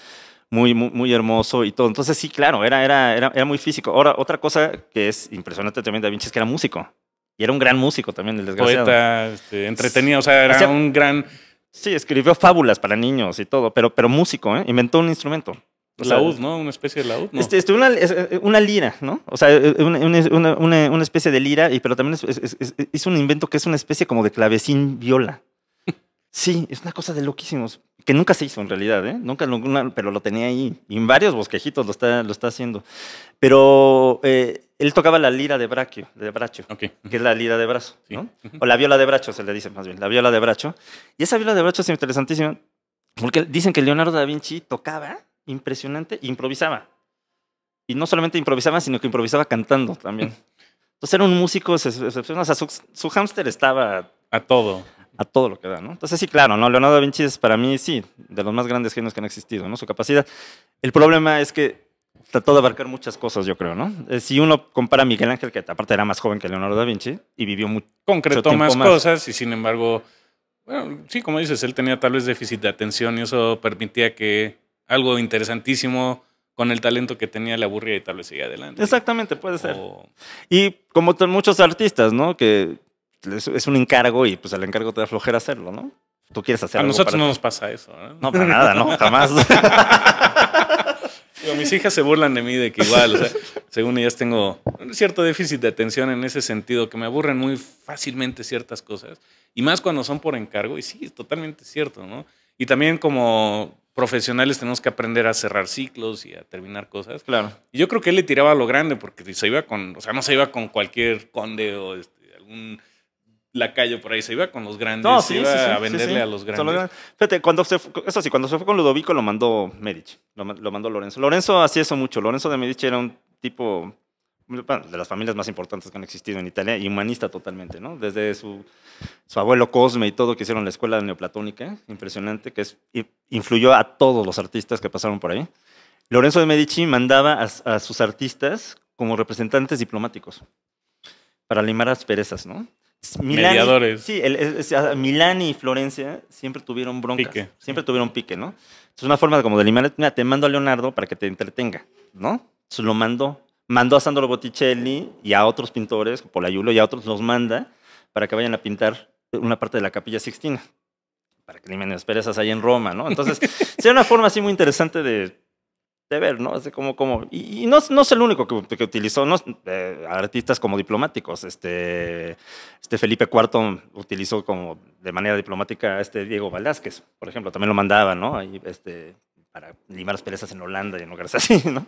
Muy, muy, muy, hermoso y todo. Entonces, sí, claro, era, era, era, muy físico. Ahora, otra cosa que es impresionante también de Da Vinci es que era músico. Y era un gran músico también, el desgraciado. Poeta, este, entretenido, o sea, era un gran... Sí, escribió fábulas para niños y todo, pero, pero músico, ¿eh? inventó un instrumento laúd, ¿no? Una especie de laúd. ¿no? Este, este, eh, una, lira, ¿no? O sea, eh, una, especie de lira, y, pero también hizo un invento que es una especie como de clavecín viola. Sí, es una cosa de loquísimos, que nunca se hizo en realidad, ¿eh? Nunca, pero lo tenía ahí. en varios bosquejitos lo está, lo está haciendo. Pero eh, él tocaba la lira de brachio, de bracho, que es la lira de brazo, ¿no? O la viola de bracho, se le dice más bien, la viola de bracho. Y esa viola de bracho es interesantísima, porque dicen que Leonardo da Vinci tocaba impresionante, improvisaba. Y no solamente improvisaba, sino que improvisaba cantando también. Entonces era un músico, o sea, su, hámster estaba... A todo. A todo lo que da, ¿no? Entonces sí, claro, ¿no? Leonardo da Vinci es para mí, sí, de los más grandes genios que han existido, ¿no? Su capacidad. El problema es que trató de abarcar muchas cosas, yo creo, ¿no? Eh, si uno compara a Miguel Ángel, que aparte era más joven que Leonardo da Vinci, y vivió mucho Concretó más cosas y sin embargo... Bueno, sí, como dices, él tenía tal vez déficit de atención y eso permitía que algo interesantísimo con el talento que tenía la aburría y tal vez siga adelante. Exactamente, puede ser. Y como muchos artistas, ¿no? Que es un encargo y pues el encargo te da flojera hacerlo, ¿no? Tú quieres hacer A nosotros no nos pasa eso, ¿no? No, para nada, ¿no? Jamás. mis hijas se burlan de mí de que igual, o sea, según ellas tengo un cierto déficit de atención en ese sentido, que me aburren muy fácilmente ciertas cosas, y más cuando son por encargo, y sí, es totalmente cierto, ¿no? Y también como profesionales tenemos que aprender a cerrar ciclos y a terminar cosas. Claro. Y yo creo que él le tiraba a lo grande porque se iba con, o sea, no se iba con cualquier conde o este, algún lacayo por ahí, se iba con los grandes, se iba a venderle a los grandes. Fíjate, cuando se fue, eso cuando se fue con Ludovico lo mandó Medici, lo, mandó Lorenzo. Lorenzo hacía eso mucho, Lorenzo de Medici era un tipo de las familias más importantes que han existido en Italia y humanista totalmente, ¿no? Desde su, su abuelo Cosme y todo que hicieron la escuela neoplatónica, impresionante, que es, influyó a todos los artistas que pasaron por ahí. Lorenzo de Medici mandaba a, sus artistas como representantes diplomáticos para limar asperezas, ¿no? Mediadores. Sí, Milán y Florencia siempre tuvieron broncas. siempre tuvieron pique, ¿no? Es una forma de, como de limar, mira, te mando a Leonardo para que te entretenga, ¿no? Entonces lo mandó mandó a Sandro Botticelli y a otros pintores, Polayulo y a otros los manda para que vayan a pintar una parte de la Capilla Sixtina, para que las Perezas ahí en Roma, ¿no? Entonces, sería una forma así muy interesante de, de ver, ¿no? como, como, y, no, no, es el único que, utilizó, ¿no? Eh, artistas como diplomáticos, este, este Felipe IV utilizó como de manera diplomática a este Diego Velázquez, por ejemplo, también lo mandaba, ¿no? este, para limar las perezas en Holanda y en lugares así, ¿no?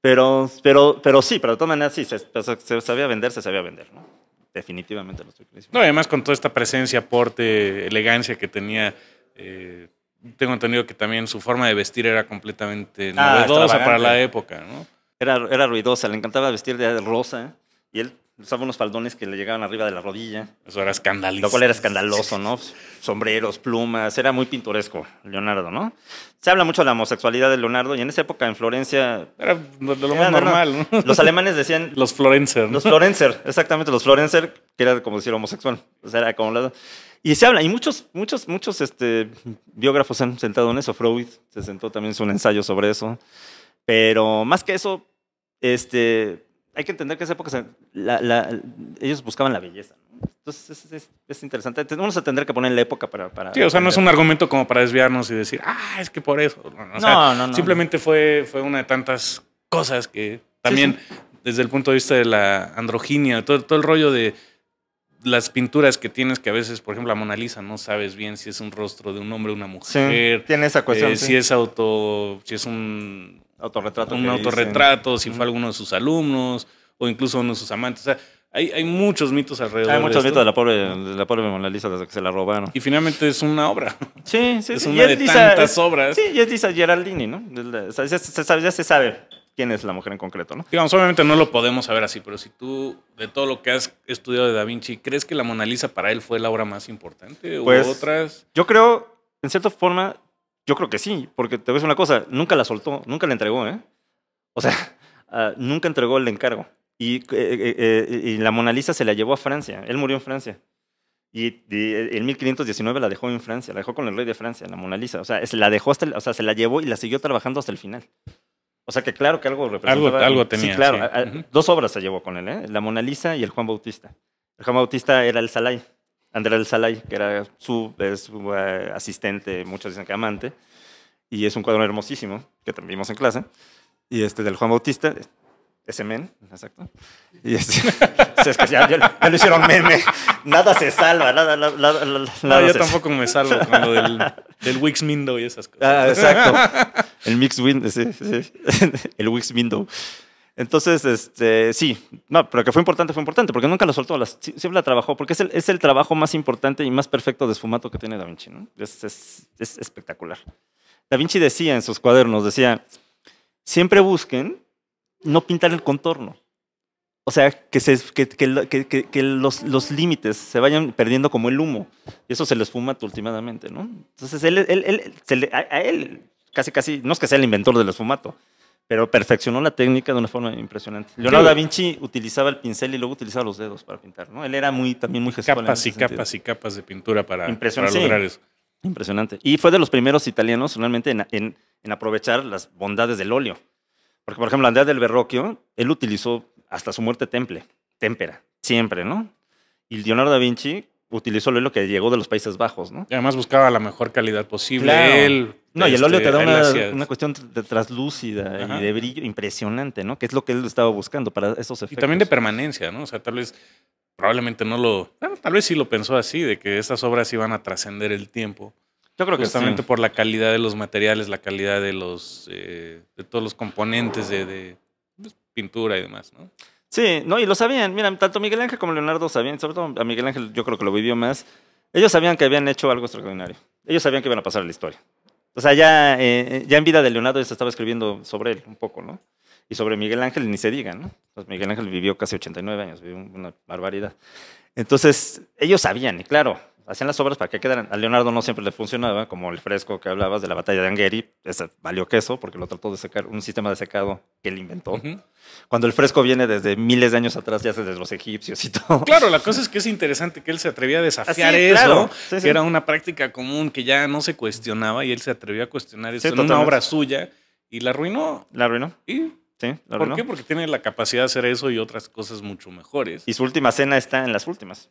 Pero, pero, pero sí, pero de todas maneras sí, se, pues, sabía vender, se sabía vender, ¿no? Definitivamente lo estoy No, además con toda esta presencia, aporte, elegancia que tenía, eh, tengo entendido que también su forma de vestir era completamente ruidosa ah, para la época, ¿no? Era, era ruidosa, le encantaba vestir de rosa y él Usaba unos faldones que le llegaban arriba de la rodilla. Eso era escandaloso. Lo cual era escandaloso, ¿no? Sombreros, plumas, era muy pintoresco Leonardo, ¿no? Se habla mucho de la homosexualidad de Leonardo y en esa época en Florencia... Era de lo más normal, ¿no? Los alemanes decían... los Florencer. Los Florencer, exactamente, los Florencer, que era como decir homosexual. O sea, era como... y se habla, y muchos, muchos, muchos este, biógrafos se han sentado en eso. Freud se sentó también en un ensayo sobre eso. Pero más que eso, este, hay que entender que esa época ellos buscaban la belleza. Entonces es, interesante. Vamos a tener que poner la época para, sí, o sea, no es un argumento como para desviarnos y decir, ah, es que por eso. no, no, no. Simplemente Fue, una de tantas cosas que también, desde el punto de vista de la androginia, todo, el rollo de las pinturas que tienes que a veces, por ejemplo, la Mona Lisa, no sabes bien si es un rostro de un hombre o una mujer. Sí, tiene esa cuestión. Eh, si es auto, si es un Autorretrato. Un autorretrato, si fue alguno de sus alumnos o incluso uno de sus amantes. O sea, hay, muchos mitos alrededor. Hay muchos mitos de la pobre, de la pobre Mona Lisa desde que se la robaron. Y finalmente es una obra. Sí, sí, es una de tantas obras. Sí, es Lisa Geraldini, ¿no? ya, se sabe, quién es la mujer en concreto, ¿no? Digamos, obviamente no lo podemos saber así, pero si tú, de todo lo que has estudiado de Da Vinci, ¿crees que la Mona Lisa para él fue la obra más importante? Pues, ¿O otras? Yo creo, en cierta forma, yo creo que sí, porque te ves una cosa, nunca la soltó, nunca la entregó, ¿eh? O sea, ah, nunca entregó el encargo. Eh, eh, eh, y, la Mona Lisa se la llevó a Francia, él murió en Francia. Y, en 1519 la dejó en Francia, la dejó con el rey de Francia, la Mona Lisa. O sea, se la dejó hasta o sea, se la llevó y la siguió trabajando hasta el final. O sea que claro que algo representaba. Algo, tenía. Dos obras se llevó con él, ¿eh? La Mona Lisa y el Juan Bautista. El Juan Bautista era el Salai. Andrés del Salay, que era su, es su eh, asistente, muchos dicen que amante, y es un cuadro hermosísimo que también vimos en clase, y este del Juan Bautista, ese men, exacto. Y este, es ya, lo hicieron meme. Nada se salva, nada, la, yo tampoco me salvo con lo del, del Wix Window y esas cosas. Ah, exacto. El Mix Window, El Wix Window. Entonces, este, sí, no, pero que fue importante, fue importante, porque nunca lo soltó, siempre la trabajó, porque es el, es el, trabajo más importante y más perfecto de esfumato que tiene Da Vinci, ¿no? Es, espectacular. Da Vinci decía en sus cuadernos, decía, siempre busquen no pintar el contorno. O sea, que, se, que, que, que los, los, límites se vayan perdiendo como el humo. Y eso se le esfumato últimamente, ¿no? Entonces, él, él, él, a, él, casi, casi, no es que sea el inventor del esfumato, pero perfeccionó la técnica de una forma impresionante. Leonardo da Vinci utilizaba el pincel y luego utilizaba los dedos para pintar, ¿no? Él era muy también muy gestual. Capas y capas y capas de pintura para, lograr eso. Impresionante. Y fue de los primeros italianos realmente en, en, en, aprovechar las bondades del óleo. Porque, por ejemplo, Andrea del Verrocchio, él utilizó hasta su muerte temple, témpera, siempre, ¿no? Y Leonardo da Vinci utilizó el óleo que llegó de los Países Bajos, ¿no? Y además buscaba la mejor calidad posible. no, y el óleo este, te da una, cuestión de traslúcida y de brillo impresionante, ¿no? Que es lo que él estaba buscando para esos efectos. Y también de permanencia, ¿no? O sea, tal vez, probablemente no lo, bueno, tal vez sí lo pensó así, de que estas obras iban a trascender el tiempo. Yo creo que justamente por la calidad de los materiales, la calidad de los, eh, de todos los componentes de, de pues, pintura y demás, ¿no? Sí, no, y lo sabían. Mira, tanto Miguel Ángel como Leonardo sabían, sobre todo a Miguel Ángel yo creo que lo vivió más. Ellos sabían que habían hecho algo extraordinario. Ellos sabían que iban a pasar a la historia. O sea, ya, eh, eh, en vida de Leonardo ya se estaba escribiendo sobre él un poco, ¿no? Y sobre Miguel Ángel ni se diga, ¿no? Pues, Miguel Ángel vivió casi 89 años, vivió una barbaridad. Entonces, ellos sabían, y claro, hacían las obras para que quedaran. A Leonardo no siempre le funcionaba, como el fresco que hablabas de la batalla de Angeri, ese valió queso porque lo trató de secar, un sistema de secado que él inventó. Cuando el fresco viene desde miles de años atrás, ya desde los egipcios y todo. Claro, la cosa es que es interesante que él se atrevía a desafiar eso, era una práctica común que ya no se cuestionaba y él se atrevió a cuestionar eso una obra suya y la arruinó. La arruinó. Y Sí, ¿Por qué? Porque tiene la capacidad de hacer eso y otras cosas mucho mejores. Y su última cena está en las últimas.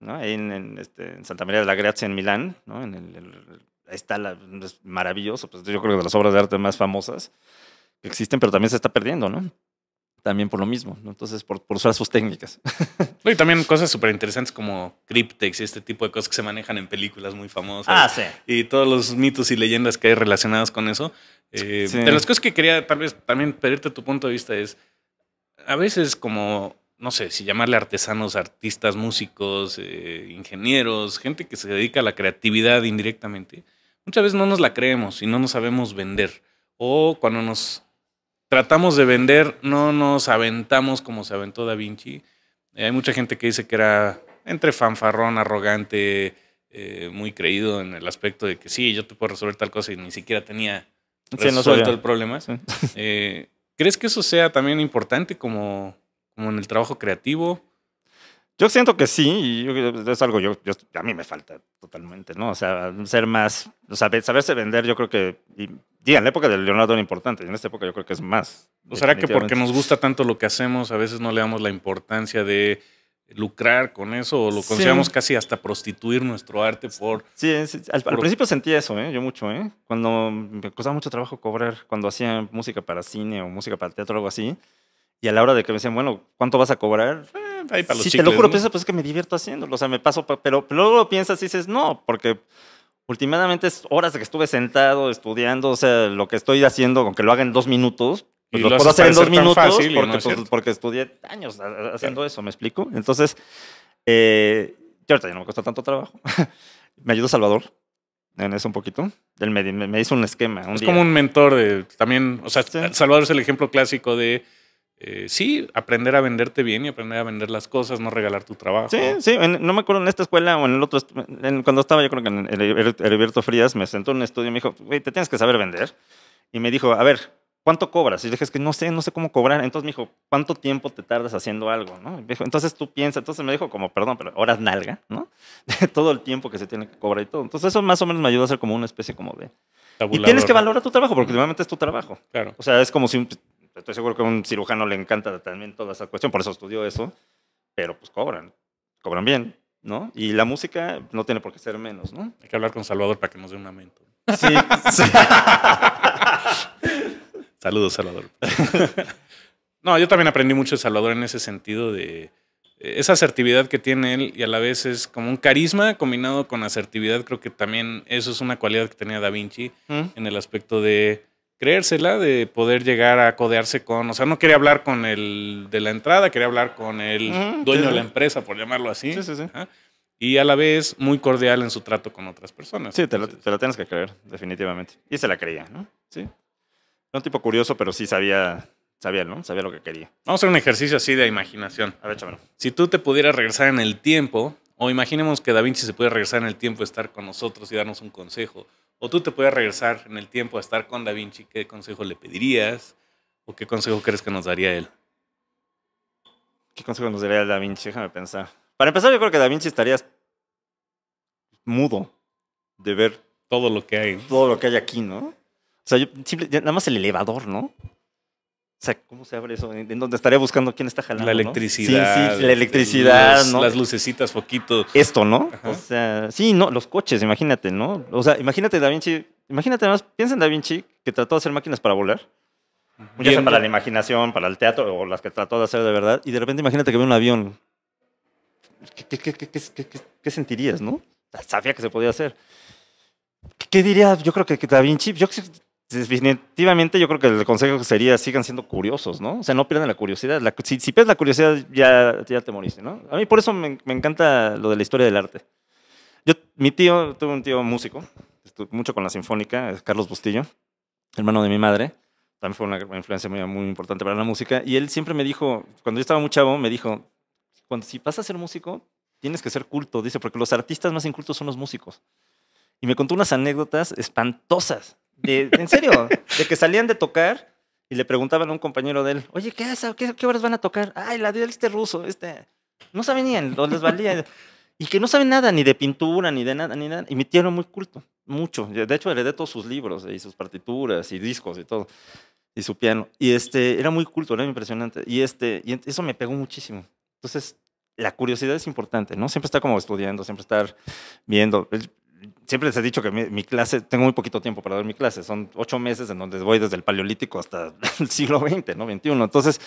¿no? En, este, en, Santa María de la Grazia, en Milán, ¿no? En el, está maravilloso, pues yo creo que de las obras de arte más famosas que existen, pero también se está perdiendo, ¿no? También por lo mismo, ¿no? entonces por, por usar sus técnicas. y también cosas súper interesantes como cryptex y este tipo de cosas que se manejan en películas muy famosas. Ah, sí. Y todos los mitos y leyendas que hay relacionados con eso. Eh, de las cosas que quería tal vez también pedirte tu punto de vista es, a veces como no sé, si llamarle artesanos, artistas, músicos, eh, ingenieros, gente que se dedica a la creatividad indirectamente, muchas veces no nos la creemos y no nos sabemos vender. O cuando nos tratamos de vender, no nos aventamos como se aventó Da Vinci. Eh, hay mucha gente que dice que era entre fanfarrón, arrogante, eh, muy creído en el aspecto de que sí, yo te puedo resolver tal cosa y ni siquiera tenía resuelto el problema. ¿Crees que eso sea también importante como como en el trabajo creativo? Yo siento que sí, y es algo yo, a mí me falta totalmente, ¿no? O sea, ser más, o sea, saberse vender, yo creo que, y, en la época de Leonardo era importante, en esta época yo creo que es más. ¿O será que porque nos gusta tanto lo que hacemos, a veces no le damos la importancia de lucrar con eso o lo consideramos casi hasta prostituir nuestro arte por... Sí, al, principio sentía eso, ¿eh? yo mucho, ¿eh? cuando me costaba mucho trabajo cobrar, cuando hacía música para cine o música para teatro o algo así, y a la hora de que me dicen, bueno, ¿cuánto vas a cobrar? Eh, te lo juro, pues es que me divierto haciéndolo. O sea, me paso, pero, pero luego piensas y dices, no, porque últimamente es horas de que estuve sentado estudiando, o sea, lo que estoy haciendo, aunque lo haga en dos minutos, pues, lo, puedo hacer en dos minutos pues, porque, estudié años haciendo eso, ¿me explico? Entonces, eh, yo ahorita ya no me cuesta tanto trabajo. me ayudó Salvador en eso un poquito. Él me, me hizo un esquema. es como un mentor de, también, o sea, Salvador es el ejemplo clásico de eh, sí, aprender a venderte bien y aprender a vender las cosas, no regalar tu trabajo. Sí, sí, no me acuerdo en esta escuela o en el otro, cuando estaba yo creo que en Heriberto Frías, me sentó en un estudio y me dijo, güey, te tienes que saber vender. Y me dijo, a ver, ¿cuánto cobras? Y le dije, es que no sé, no sé cómo cobrar. Entonces me dijo, ¿cuánto tiempo te tardas haciendo algo? entonces tú piensas, entonces me dijo como, perdón, pero horas nalga, ¿no? todo el tiempo que se tiene que cobrar y todo. Entonces eso más o menos me ayudó a hacer como una especie como de... Y tienes que valorar tu trabajo, porque últimamente es tu trabajo. Claro. O sea, es como si Estoy seguro que a un cirujano le encanta también toda esa cuestión, por eso estudió eso, pero pues cobran, cobran bien, ¿no? Y la música no tiene por qué ser menos, ¿no? Hay que hablar con Salvador para que nos dé un aumento. Sí. Saludos, Salvador. no, yo también aprendí mucho de Salvador en ese sentido de eh, esa asertividad que tiene él y a la vez es como un carisma combinado con asertividad. Creo que también eso es una cualidad que tenía Da Vinci en el aspecto de creérsela de poder llegar a codearse con, o sea, no quería hablar con el de la entrada, quería hablar con el dueño de la empresa, por llamarlo así. Sí, sí, sí. ¿ah? Y a la vez muy cordial en su trato con otras personas. Sí, te la tienes que creer, definitivamente. Y se la creía, ¿no? Sí. Era un tipo curioso, pero sí sabía, sabía, ¿no? Sabía lo que quería. Vamos a hacer un ejercicio así de imaginación. A ver, Si tú te pudieras regresar en el tiempo, o imaginemos que Da Vinci se puede regresar en el tiempo, estar con nosotros y darnos un consejo o tú te puedes regresar en el tiempo a estar con Da Vinci, ¿qué consejo le pedirías? ¿O qué consejo crees que nos daría él? ¿Qué consejo nos daría Da Vinci? Déjame pensar. Para empezar, yo creo que Da Vinci estaría mudo de ver todo lo que hay. Todo lo que hay aquí, ¿no? O sea, nada más el elevador, ¿no? O sea, ¿cómo se abre eso? ¿En dónde estaría buscando quién está jalando? La electricidad. Sí, sí, la electricidad, ¿no? Las lucecitas, foquitos. Esto, ¿no? O sea, sí, no, los coches, imagínate, ¿no? O sea, imagínate Da Vinci, imagínate además, piensa en Da Vinci que trató de hacer máquinas para volar. para la imaginación, para el teatro, o las que trató de hacer de verdad, y de repente imagínate que ve un avión. ¿Qué, sentirías, no? Sabía que se podía hacer. ¿Qué diría? Yo creo que Da Vinci, yo definitivamente yo creo que el consejo sería sigan siendo curiosos, ¿no? O sea, no pierdan la curiosidad. si, pierdes la curiosidad, ya, te moriste, ¿no? A mí por eso me, encanta lo de la historia del arte. Yo, mi tío, tuve un tío músico, estuve mucho con la Sinfónica, Carlos Bustillo, hermano de mi madre. También fue una influencia muy, muy importante para la música. Y él siempre me dijo, cuando yo estaba muy chavo, me dijo, cuando si vas a ser músico, tienes que ser culto, dice, porque los artistas más incultos son los músicos. Y me contó unas anécdotas espantosas de, en serio, de que salían de tocar y le preguntaban a un compañero de él, oye, ¿qué, es? ¿Qué, horas van a tocar? Ay, la de este ruso, este. No sabían, dónde les valía. Y que no saben nada, ni de pintura, ni de nada, ni nada. Y mi tío era muy culto, mucho. De hecho, le de todos sus libros y sus partituras y discos y todo. Y su piano. Y este, era muy culto, era impresionante. Y, este, y eso me pegó muchísimo. Entonces, la curiosidad es importante, ¿no? Siempre estar como estudiando, siempre estar viendo siempre les he dicho que mi, clase, tengo muy poquito tiempo para dar mi clase, son ocho meses en donde voy desde el paleolítico hasta el siglo XX, ¿no? XXI. Entonces,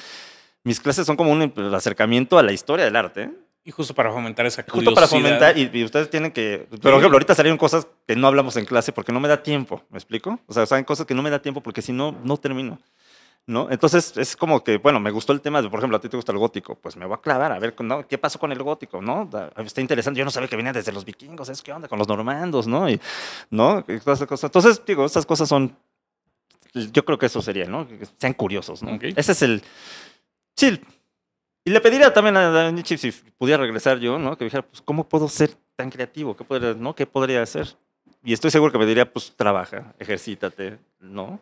mis clases son como un em, acercamiento a la historia del arte. Y justo para fomentar esa curiosidad. Justo para fomentar, y, ustedes tienen que, por ejemplo, ahorita salieron cosas que no hablamos en clase porque no me da tiempo, ¿me explico? O sea, saben cosas que no me da tiempo porque si no, no termino. ¿no? Entonces es como que, bueno, me gustó el tema de, por ejemplo, a ti te gusta el gótico, pues me voy a clavar a ver qué pasó con el gótico, ¿no? Está interesante, yo no sabía que venía desde los vikingos, es qué onda con los normandos, ¿no? Y, ¿no? cosas. Entonces, digo, estas cosas son, yo creo que eso sería, ¿no? sean curiosos, ¿no? Ese es el... chill. y le pediría también a Nietzsche, si pudiera regresar yo, ¿no? Que dijera, pues, ¿cómo puedo ser tan creativo? ¿Qué podría, no? ¿Qué podría hacer? Y estoy seguro que me diría, pues, trabaja, ejercítate, ¿no?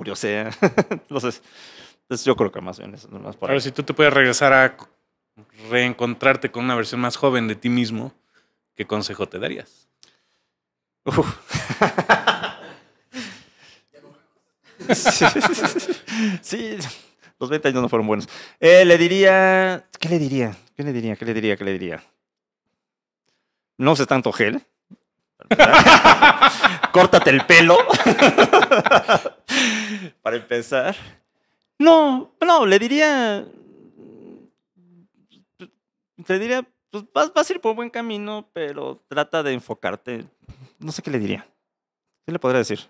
curiosea. ¿eh? Entonces, entonces, yo creo que más bien es más por si tú te puedes regresar a reencontrarte con una versión más joven de ti mismo, ¿qué consejo te darías? Uf. sí, los 20 años no fueron buenos. Eh, le diría, ¿qué le diría? ¿Qué le diría? ¿Qué le diría? ¿Qué le diría? No sé tanto gel. Córtate el pelo. para empezar. No, no, le diría. Mm, le diría, pues vas, a ir por un buen camino, pero trata de enfocarte. No sé qué le diría. ¿Qué le podría decir?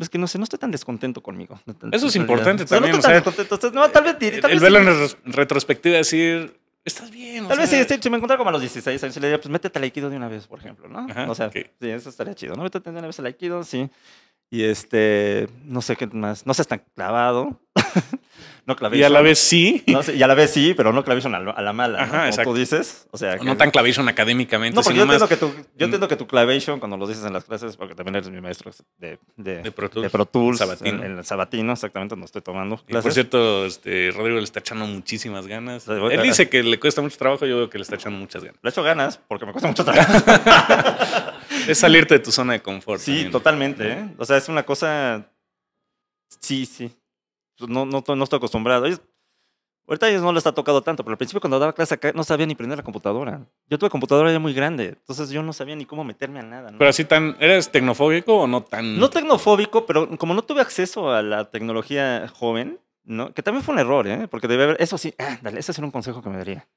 Es que no sé, no estoy tan descontento conmigo. Eso es importante también. no tal vez, tal el, vez verlo en retrospectiva decir, estás bien. Tal vez sí, si me encuentro como a los 16 años, le diría, pues métete al Aikido de una vez, por ejemplo, ¿no? o sea, sí, eso estaría chido, ¿no? Métete de una vez al Aikido, sí. Y este, no sé qué más, no seas tan clavado. no Y a la vez sí. y a la vez sí, pero no clavation a, la mala, como tú dices. O sea, no tan clavation académicamente. No, yo, entiendo que tu, yo entiendo que tu cuando lo dices en las clases, porque también eres mi maestro de, de, Pro Tools, En, el Sabatino, exactamente, no estoy tomando por cierto, este, Rodrigo le está echando muchísimas ganas. Él dice que le cuesta mucho trabajo, yo veo que le está echando muchas ganas. Le echo ganas porque me cuesta mucho trabajo. es salirte de tu zona de confort. Sí, totalmente. ¿eh? O sea, es una cosa... Sí, sí no, no, no estoy acostumbrado. ahorita a ellos no les ha tocado tanto, pero al principio cuando daba clase acá no sabía ni prender la computadora. Yo tuve computadora ya muy grande, entonces yo no sabía ni cómo meterme a nada. Pero así tan, ¿eres tecnofóbico o no tan? No tecnofóbico, pero como no tuve acceso a la tecnología joven, ¿no? que también fue un error, ¿eh? porque debe haber, eso sí, ah, dale, ese es un consejo que me daría.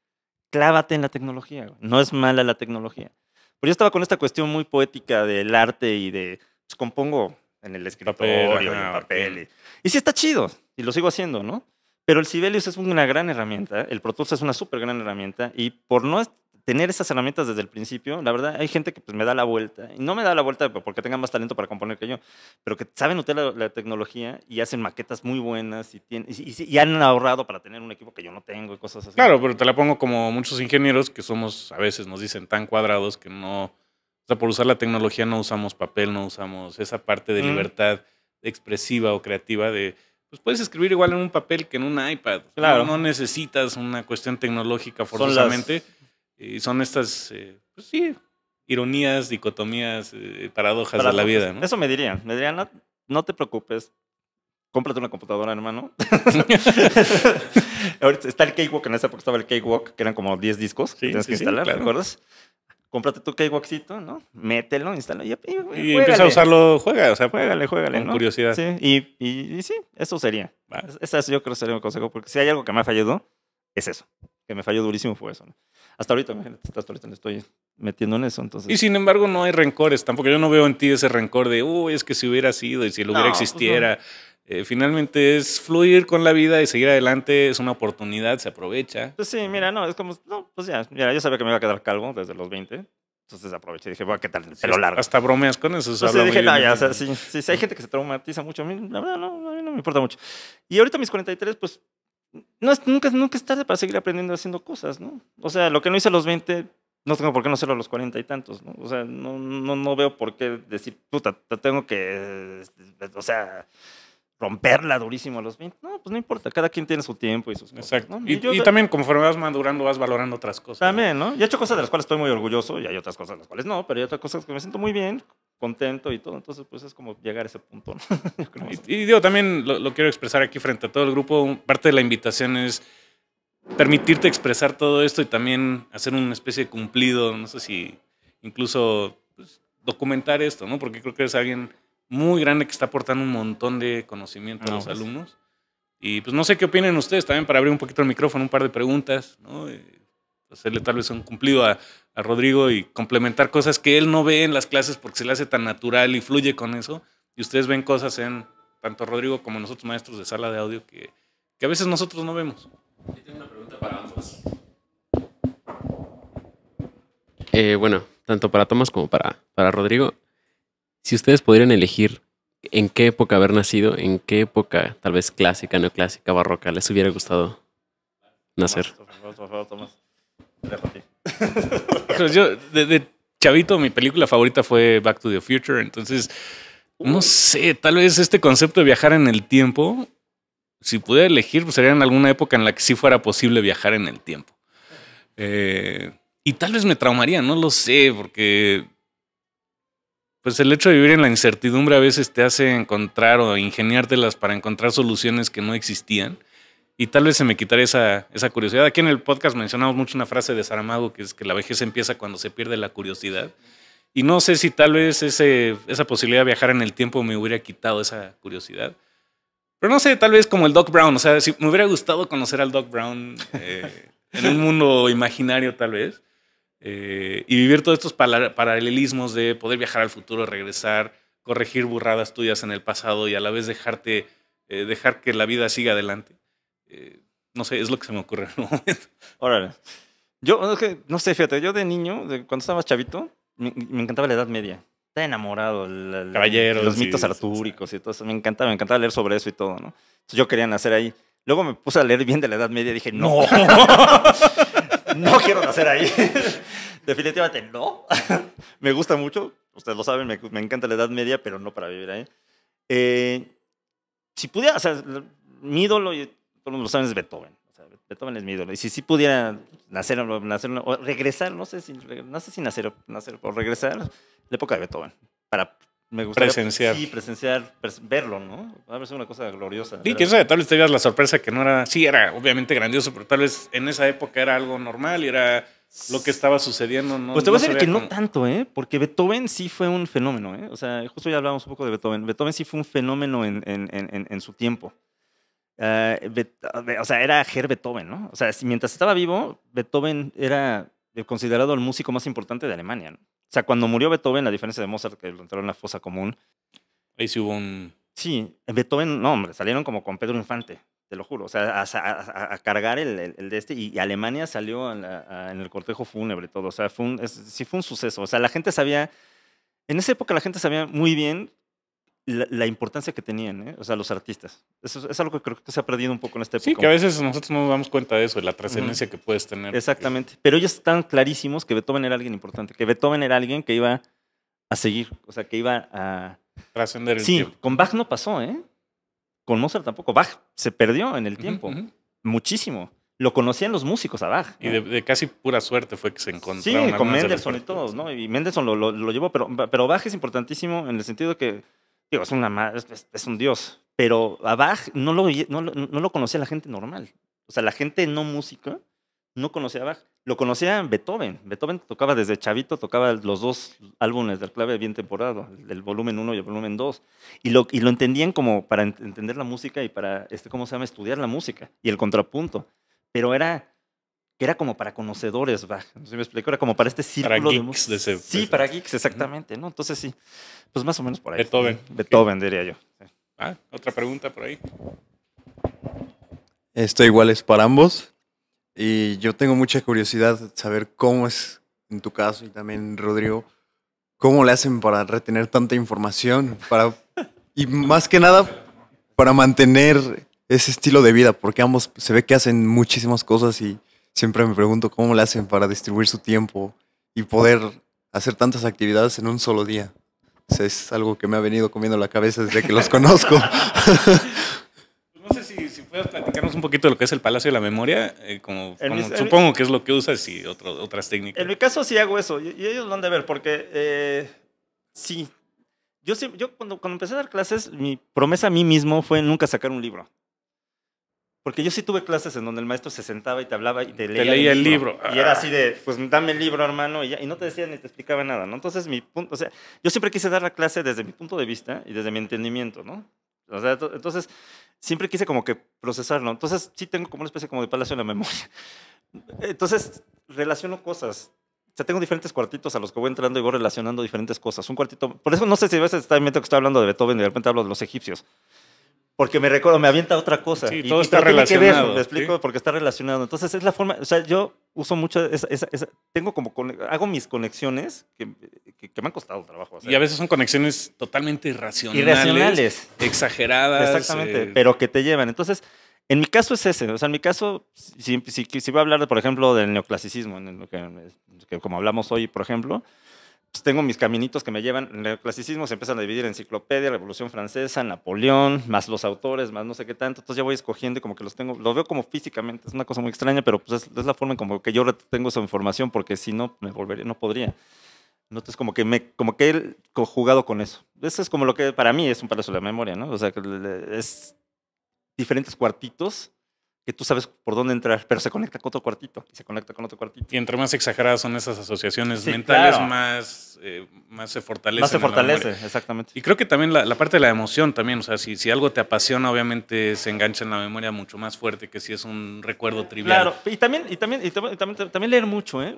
Clávate en la tecnología, no es mala la tecnología. Pero yo estaba con esta cuestión muy poética del arte y de, pues compongo en el escritorio, en el ah, papel. Y, y sí está chido, y lo sigo haciendo, ¿no? Pero el Sibelius es una gran herramienta, el Pro Tools es una súper gran herramienta y por no tener esas herramientas desde el principio, la verdad hay gente que pues, me da la vuelta, y no me da la vuelta porque tengan más talento para componer que yo, pero que saben usted la, tecnología y hacen maquetas muy buenas y, tienen, y, han ahorrado para tener un equipo que yo no tengo y cosas así. Claro, pero te la pongo como muchos ingenieros que somos, a veces nos dicen tan cuadrados que no, o sea, por usar la tecnología no usamos papel, no usamos esa parte de libertad expresiva o creativa de pues puedes escribir igual en un papel que en un iPad. Claro. No, necesitas una cuestión tecnológica forzosamente. Y son, estas, eh, pues sí, ironías, dicotomías, eh, paradojas, de la vida. Eso me dirían. Me dirían, no, te preocupes. Cómprate una computadora, hermano. Ahorita está el Cakewalk, en esa época estaba el Cakewalk, que eran como 10 discos que tienes que instalar, sí, cómprate tu Keyboxito, ¿no? Mételo, instálalo y, empieza a usarlo, juega, o sea, juega, juégale, con ¿no? curiosidad. Sí, y, sí, eso sería. yo creo sería un consejo, porque si hay algo que me ha fallado, es eso. Que me falló durísimo fue eso, Hasta ahorita, imagínate, hasta ahorita me estoy metiendo en eso, entonces. Y sin embargo, no hay rencores tampoco. Yo no veo en ti ese rencor de, uy, es que si hubiera sido y si el hubiera pues existiera. Eh, finalmente es fluir con la vida y seguir adelante, es una oportunidad, se aprovecha. Pues sí, mira, no, es como, no, pues ya, mira, yo sabía que me iba a quedar calvo desde los 20. Entonces aproveché y dije, bueno, ¿qué tal el pelo largo. Hasta bromeas con eso. sabes. Pues dije, no, ah, ya, o sea, si, sí, hay gente que se traumatiza mucho, a mí, la verdad, no, no me importa mucho. Y ahorita mis 43, pues, no es, nunca, nunca es tarde para seguir aprendiendo haciendo cosas, ¿no? O sea, lo que no hice a los 20, no tengo por qué no hacerlo a los 40 y tantos, ¿no? O sea, no, no, no veo por qué decir, puta, tengo que, este, o sea romperla durísimo a los 20. No, pues no importa, cada quien tiene su tiempo y sus Exacto. Y, también conforme vas madurando, vas valorando otras cosas. También, ¿no? y he hecho cosas de las cuales estoy muy orgulloso y hay otras cosas de las cuales no, pero hay otras cosas que me siento muy bien, contento y todo. Entonces, pues es como llegar a ese punto. ¿no? y, digo, también lo, quiero expresar aquí frente a todo el grupo. Parte de la invitación es permitirte expresar todo esto y también hacer una especie de cumplido, no sé si incluso pues, documentar esto, ¿no? Porque creo que eres alguien muy grande que está aportando un montón de conocimiento a ah, los pues. alumnos. Y pues no sé qué opinen ustedes también para abrir un poquito el micrófono, un par de preguntas, ¿no? Eh, hacerle tal vez un cumplido a, Rodrigo y complementar cosas que él no ve en las clases porque se le hace tan natural y fluye con eso. Y ustedes ven cosas en tanto Rodrigo como nosotros, maestros de sala de audio, que, a veces nosotros no vemos. tengo una pregunta para ambos. Eh, bueno, tanto para Tomás como para, para Rodrigo si ustedes pudieran elegir en qué época haber nacido, en qué época, tal vez clásica, neoclásica, barroca, les hubiera gustado nacer. Pues yo, de chavito, mi película favorita fue Back to the Future, entonces, no sé, tal vez este concepto de viajar en el tiempo, si pudiera elegir, pues sería en alguna época en la que sí fuera posible viajar en el tiempo. Eh, y tal vez me traumaría, no lo sé, porque pues el hecho de vivir en la incertidumbre a veces te hace encontrar o ingeniártelas para encontrar soluciones que no existían. Y tal vez se me quitaría esa, curiosidad. Aquí en el podcast mencionamos mucho una frase de Saramago que es que la vejez empieza cuando se pierde la curiosidad. Y no sé si tal vez esa posibilidad de viajar en el tiempo me hubiera quitado esa curiosidad. Pero no sé, tal vez como el Doc Brown. O sea, si me hubiera gustado conocer al Doc Brown eh, en un mundo imaginario, tal vez. Eh, y vivir todos estos paralelismos de poder viajar al futuro, regresar, corregir burradas tuyas en el pasado y a la vez dejarte, eh, dejar que la vida siga adelante. Eh, no sé, es lo que se me ocurre en el momento. Órale. Yo, no sé, fíjate, yo de niño, cuando estaba chavito, me, encantaba la Edad Media. Estaba enamorado. La, Caballeros. Los mitos artúricos y todo eso. Me encantaba, me encantaba leer sobre eso y todo, ¿no? Entonces yo quería nacer ahí. Luego me puse a leer bien de la Edad Media y dije, no. no quiero nacer ahí. Definitivamente no. me gusta mucho, ustedes lo saben, me, encanta la Edad Media, pero no para vivir ahí. Eh, si pudiera, o sea, mi ídolo, todos lo saben, es Beethoven. Beethoven es mi ídolo. Y si sí pudiera nacer, nacer o regresar, no sé si, no sé nacer, o regresar, la época de Beethoven. Para me gustaría presenciar. Sí, presenciar, verlo, ¿no? Va a ser una cosa gloriosa. Sí, que tal vez te la sorpresa que no era, sí, era obviamente grandioso, pero tal vez en esa época era algo normal y era lo que estaba sucediendo. No, pues te voy a decir que no tanto, ¿eh? Porque Beethoven sí fue un fenómeno, ¿eh? O sea, justo ya hablábamos un poco de Beethoven. Beethoven sí fue un fenómeno en, su tiempo. Eh, eh, o sea, era Ger Beethoven, ¿no? O sea, mientras estaba vivo, Beethoven era considerado el músico más importante de Alemania. O sea, cuando murió Beethoven, a diferencia de Mozart, que lo enteró en la fosa común. Ahí sí hubo un... Sí, Beethoven, no, hombre, salieron como con Pedro Infante te lo juro. O sea, a, cargar el, de este. Y, Alemania salió en, el cortejo fúnebre, todo. O sea, fue un, sí fue un suceso. O sea, la gente sabía. En esa época la gente sabía muy bien la, importancia que tenían, ¿eh? o sea, los artistas. Eso es algo que creo que se ha perdido un poco en esta época. Sí, que a veces nosotros no nos damos cuenta de eso, de la trascendencia que puedes tener. Exactamente. Eh, Pero ellos están clarísimos que Beethoven era alguien importante, que Beethoven era alguien que iba a seguir, o sea, que iba a. Trascender el Sí, con Bach no pasó, ¿eh? con Mozart tampoco. Bach se perdió en el tiempo, muchísimo. Lo conocían los músicos a Bach. Y de, casi pura suerte fue que se encontró. Sí, con Mendelssohn y todos, ¿no? Y Mendelssohn lo, lo, llevó, pero, pero Bach es importantísimo en el sentido que, digo, es, un dios, pero a Bach no lo, no lo conocía la gente normal. O sea, la gente no música no conocía Bach. Lo conocía Beethoven. Beethoven tocaba desde chavito, tocaba los dos álbumes del clave bien temporado, el volumen 1 y el volumen 2. Y lo, y lo entendían como para entender la música y para, este, ¿cómo se llama?, estudiar la música y el contrapunto. Pero era, era como para conocedores Bach. ¿no? si me explico? Era como para este círculo para geeks sí, pues, para geeks, exactamente. ¿no? Entonces sí, pues más o menos por ahí. Beethoven. Beethoven, diría yo. Ah, otra pregunta por ahí. Esto igual es para ambos. Y yo tengo mucha curiosidad saber cómo es, en tu caso y también Rodrigo, cómo le hacen para retener tanta información, para, y más que nada, para mantener ese estilo de vida, porque ambos pues, se ve que hacen muchísimas cosas y siempre me pregunto cómo le hacen para distribuir su tiempo y poder hacer tantas actividades en un solo día. es algo que me ha venido comiendo la cabeza desde que los conozco. puedes platicarnos un poquito de lo que es el Palacio de la Memoria, eh, como, supongo que es lo que usas y otras técnicas. En mi caso sí hago eso, y, ellos lo han de ver, porque eh, sí, yo, yo cuando, cuando empecé a dar clases, mi promesa a mí mismo fue nunca sacar un libro. Porque yo sí tuve clases en donde el maestro se sentaba y te hablaba y te leía, el libro. Y era ah. así de, pues dame el libro, hermano, y, y no te decía ni te explicaba nada, ¿no? Entonces, mi punto, o sea, yo siempre quise dar la clase desde mi punto de vista y desde mi entendimiento, ¿no? O entonces, siempre quise como que procesarlo. Entonces, sí tengo como una especie como de palacio en la memoria. Entonces, relaciono cosas. O sea, tengo diferentes cuartitos a los que voy entrando y voy relacionando diferentes cosas. Un cuartito, por eso no sé si a veces está que estoy hablando de Beethoven y de repente hablo de los egipcios. Porque me recuerdo, me avienta otra cosa. y, todo está relacionado. me explico, porque está relacionado. Entonces, es la forma, o sea, yo uso mucho, tengo como, hago mis conexiones, que que, me han costado trabajo Y a veces son conexiones totalmente irracionales. Irracionales. Exageradas. Exactamente, eh, pero que te llevan. Entonces, en mi caso es ese. O sea, en mi caso, si, si, voy a hablar, por ejemplo, del neoclasicismo, en lo que, como hablamos hoy, por ejemplo, pues tengo mis caminitos que me llevan. El neoclasicismo se empiezan a dividir en enciclopedia, Revolución Francesa, Napoleón, más los autores, más no sé qué tanto. Entonces ya voy escogiendo y como que los tengo, los veo como físicamente. Es una cosa muy extraña, pero pues es, la forma en como que yo retengo esa información porque si no, me volvería, no podría. Entonces, como que me, como que he conjugado con eso. Eso es como lo que para mí es un palacio de la memoria, ¿no? O sea, que es diferentes cuartitos que tú sabes por dónde entrar, pero se conecta con otro cuartito y se conecta con otro cuartito. Y entre más exageradas son esas asociaciones mentales, más, eh, más se fortalece. Más se fortalece, exactamente. Y creo que también la, parte de la emoción también, o sea, si, si algo te apasiona, obviamente se engancha en la memoria mucho más fuerte que si es un recuerdo trivial. Claro, y también, y también, y también leer mucho, ¿eh?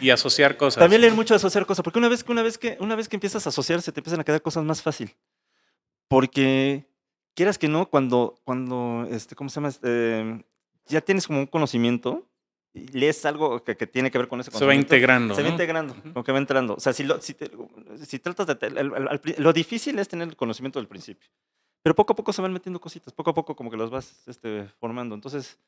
Y asociar cosas. También leer mucho de asociar cosas, porque una vez, que, una, vez que, una vez que empiezas a asociar, se te empiezan a quedar cosas más fácil. Porque, quieras que no, cuando, cuando este, ¿cómo se llama? Este, ya tienes como un conocimiento, y lees algo que, que, tiene que ver con ese conocimiento. Se va integrando. Se va integrando, como que va entrando. O sea, si, si, te, si tratas de... lo difícil es tener el conocimiento del principio. Pero poco a poco se van metiendo cositas, poco a poco como que los vas este, formando. Entonces,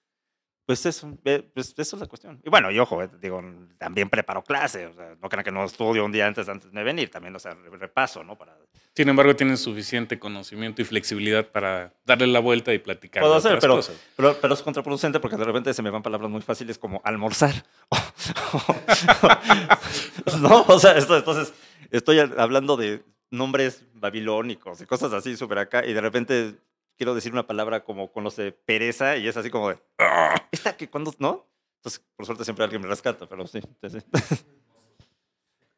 pues eso, eh, pues, eso es la cuestión. Y bueno, y ojo, eh, digo, también preparo clase, o sea, no crean que no estudio un día antes antes de venir, también, o sea, repaso, ¿no? Para... Sin embargo, tienen suficiente conocimiento y flexibilidad para darle la vuelta y platicar. Puedo hacer, pero, es contraproducente porque de repente se me van palabras muy fáciles como almorzar. no, o sea, esto, entonces estoy hablando de nombres babilónicos y cosas así súper acá, y de repente quiero decir una palabra como con los de pereza y es así como de, ah, esta que cuando, ¿no? Entonces, por suerte siempre alguien me rescata, pero sí.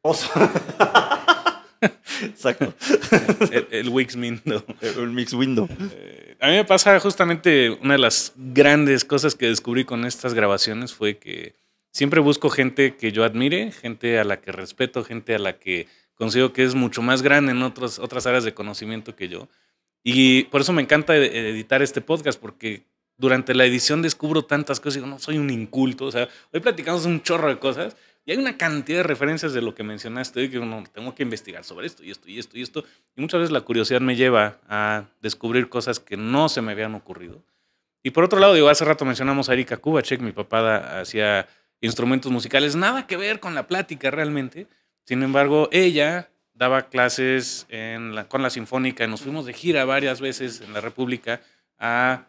Oso. Exacto. el, Wix Window. El, Mix Window. Eh, a mí me pasa justamente una de las grandes cosas que descubrí con estas grabaciones fue que siempre busco gente que yo admire, gente a la que respeto, gente a la que considero que es mucho más grande en otros, otras áreas de conocimiento que yo. Y por eso me encanta editar este podcast, porque durante la edición descubro tantas cosas y digo, no, soy un inculto. O sea, hoy platicamos un chorro de cosas y hay una cantidad de referencias de lo que mencionaste hoy que no, tengo que investigar sobre esto y esto y esto y esto. Y muchas veces la curiosidad me lleva a descubrir cosas que no se me habían ocurrido. Y por otro lado, digo, hace rato mencionamos a Erika Kubachek, mi papada hacía instrumentos musicales, nada que ver con la plática realmente. Sin embargo, ella daba clases con la Sinfónica, y nos fuimos de gira varias veces en la República a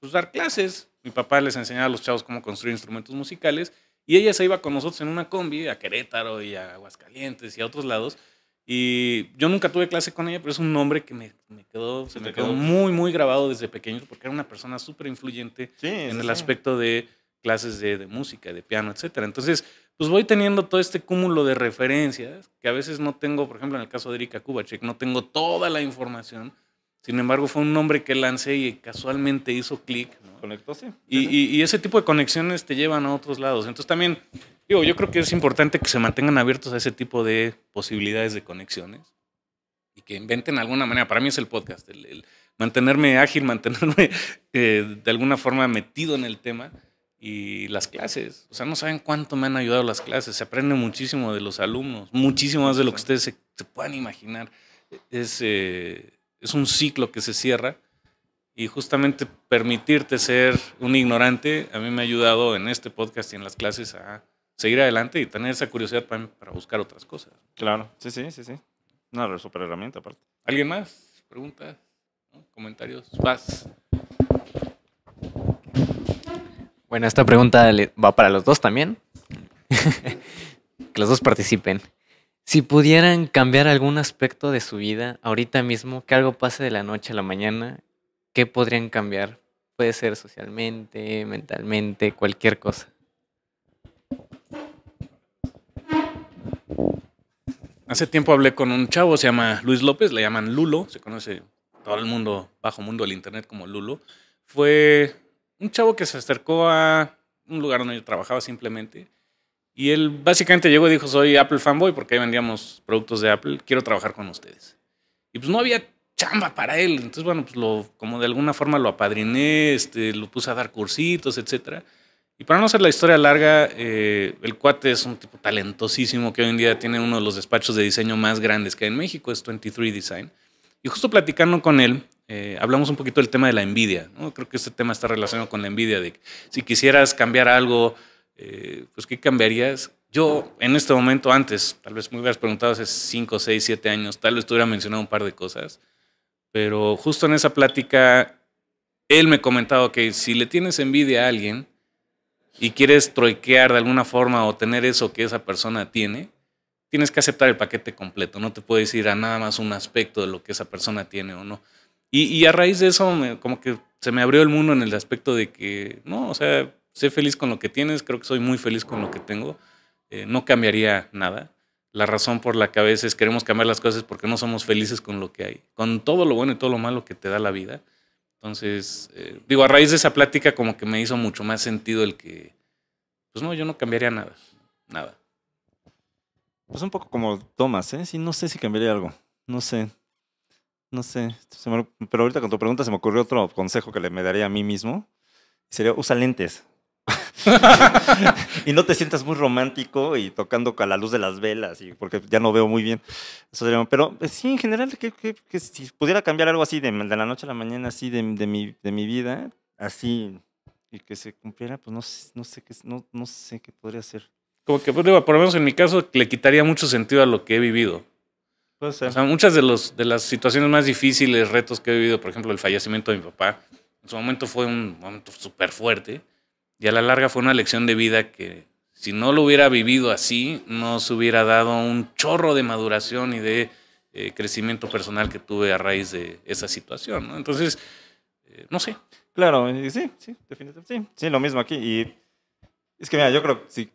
pues, dar clases. Mi papá les enseñaba a los chavos cómo construir instrumentos musicales y ella se iba con nosotros en una combi a Querétaro y a Aguascalientes y a otros lados. Y yo nunca tuve clase con ella, pero es un nombre que me, quedó, se, me quedó, muy, muy grabado desde pequeño porque era una persona súper influyente en el aspecto de clases de, música, de piano, etcétera. Entonces, pues voy teniendo todo este cúmulo de referencias que a veces no tengo, por ejemplo, en el caso de Erika Kubachik, no tengo toda la información. Sin embargo, fue un nombre que lancé y casualmente hizo clic. Conectó, Y, ese tipo de conexiones te llevan a otros lados. Entonces también, digo, yo creo que es importante que se mantengan abiertos a ese tipo de posibilidades de conexiones y que inventen alguna manera. Para mí es el podcast, el, mantenerme ágil, mantenerme eh, de alguna forma metido en el tema y las clases. O sea, no saben cuánto me han ayudado las clases. Se aprende muchísimo de los alumnos, muchísimo más de lo que ustedes se, puedan imaginar. Es, eh, es un ciclo que se cierra y justamente permitirte ser un ignorante a mí me ha ayudado en este podcast y en las clases a seguir adelante y tener esa curiosidad para, buscar otras cosas. Claro, sí, sí, sí, sí. Una super herramienta aparte. ¿Alguien más? ¿Preguntas? ¿Comentarios? Paz. Bueno, esta pregunta va para los dos también. que los dos participen. Si pudieran cambiar algún aspecto de su vida ahorita mismo, que algo pase de la noche a la mañana, ¿qué podrían cambiar? Puede ser socialmente, mentalmente, cualquier cosa. Hace tiempo hablé con un chavo, se llama Luis López, le llaman Lulo, se conoce todo el mundo, bajo mundo del internet como Lulo. Fue un chavo que se acercó a un lugar donde yo trabajaba simplemente. Y él básicamente llegó y dijo, soy Apple fanboy porque ahí vendíamos productos de Apple, quiero trabajar con ustedes. Y pues no había chamba para él. Entonces, bueno, pues lo, como de alguna forma lo apadriné, este, lo puse a dar cursitos, etcétera. Y para no hacer la historia larga, eh, el cuate es un tipo talentosísimo que hoy en día tiene uno de los despachos de diseño más grandes que hay en México, es 23 Design. Y justo platicando con él, eh, hablamos un poquito del tema de la envidia. ¿no? Creo que este tema está relacionado con la envidia, de si quisieras cambiar algo, eh, pues ¿qué cambiarías? Yo en este momento antes, tal vez me hubieras preguntado hace 5, 6, 7 años, tal vez te hubiera mencionado un par de cosas, pero justo en esa plática, él me comentaba que si le tienes envidia a alguien y quieres troiquear de alguna forma o tener eso que esa persona tiene, tienes que aceptar el paquete completo, no te puedes ir a nada más un aspecto de lo que esa persona tiene o no. Y, a raíz de eso, como que se me abrió el mundo en el aspecto de que, no, o sea, sé feliz con lo que tienes, creo que soy muy feliz con lo que tengo, eh, no cambiaría nada. La razón por la que a veces queremos cambiar las cosas es porque no somos felices con lo que hay, con todo lo bueno y todo lo malo que te da la vida. Entonces, eh, digo, a raíz de esa plática como que me hizo mucho más sentido el que, pues no, yo no cambiaría nada, nada. Pues un poco como Thomas, ¿eh? Sí, no sé si cambiaría algo, no sé no sé, pero ahorita con tu pregunta se me ocurrió otro consejo que le me daría a mí mismo. Sería, usa lentes. y no te sientas muy romántico y tocando a la luz de las velas, y porque ya no veo muy bien. pero pues, sí, en general, que, si pudiera cambiar algo así de, la noche a la mañana, así de, de, mi, de mi vida, así, y que se cumpliera, pues no, no, sé, qué, no, no sé qué podría hacer. Como que, por lo menos en mi caso, le quitaría mucho sentido a lo que he vivido muchas de, los, de las situaciones más difíciles, retos que he vivido, por ejemplo, el fallecimiento de mi papá, en su momento fue un momento súper fuerte y a la larga fue una lección de vida que si no lo hubiera vivido así, no se hubiera dado un chorro de maduración y de eh, crecimiento personal que tuve a raíz de esa situación. Entonces, eh, no sé. Claro, sí, sí, definitivamente. Sí, lo mismo aquí. Y es que, mira, yo creo que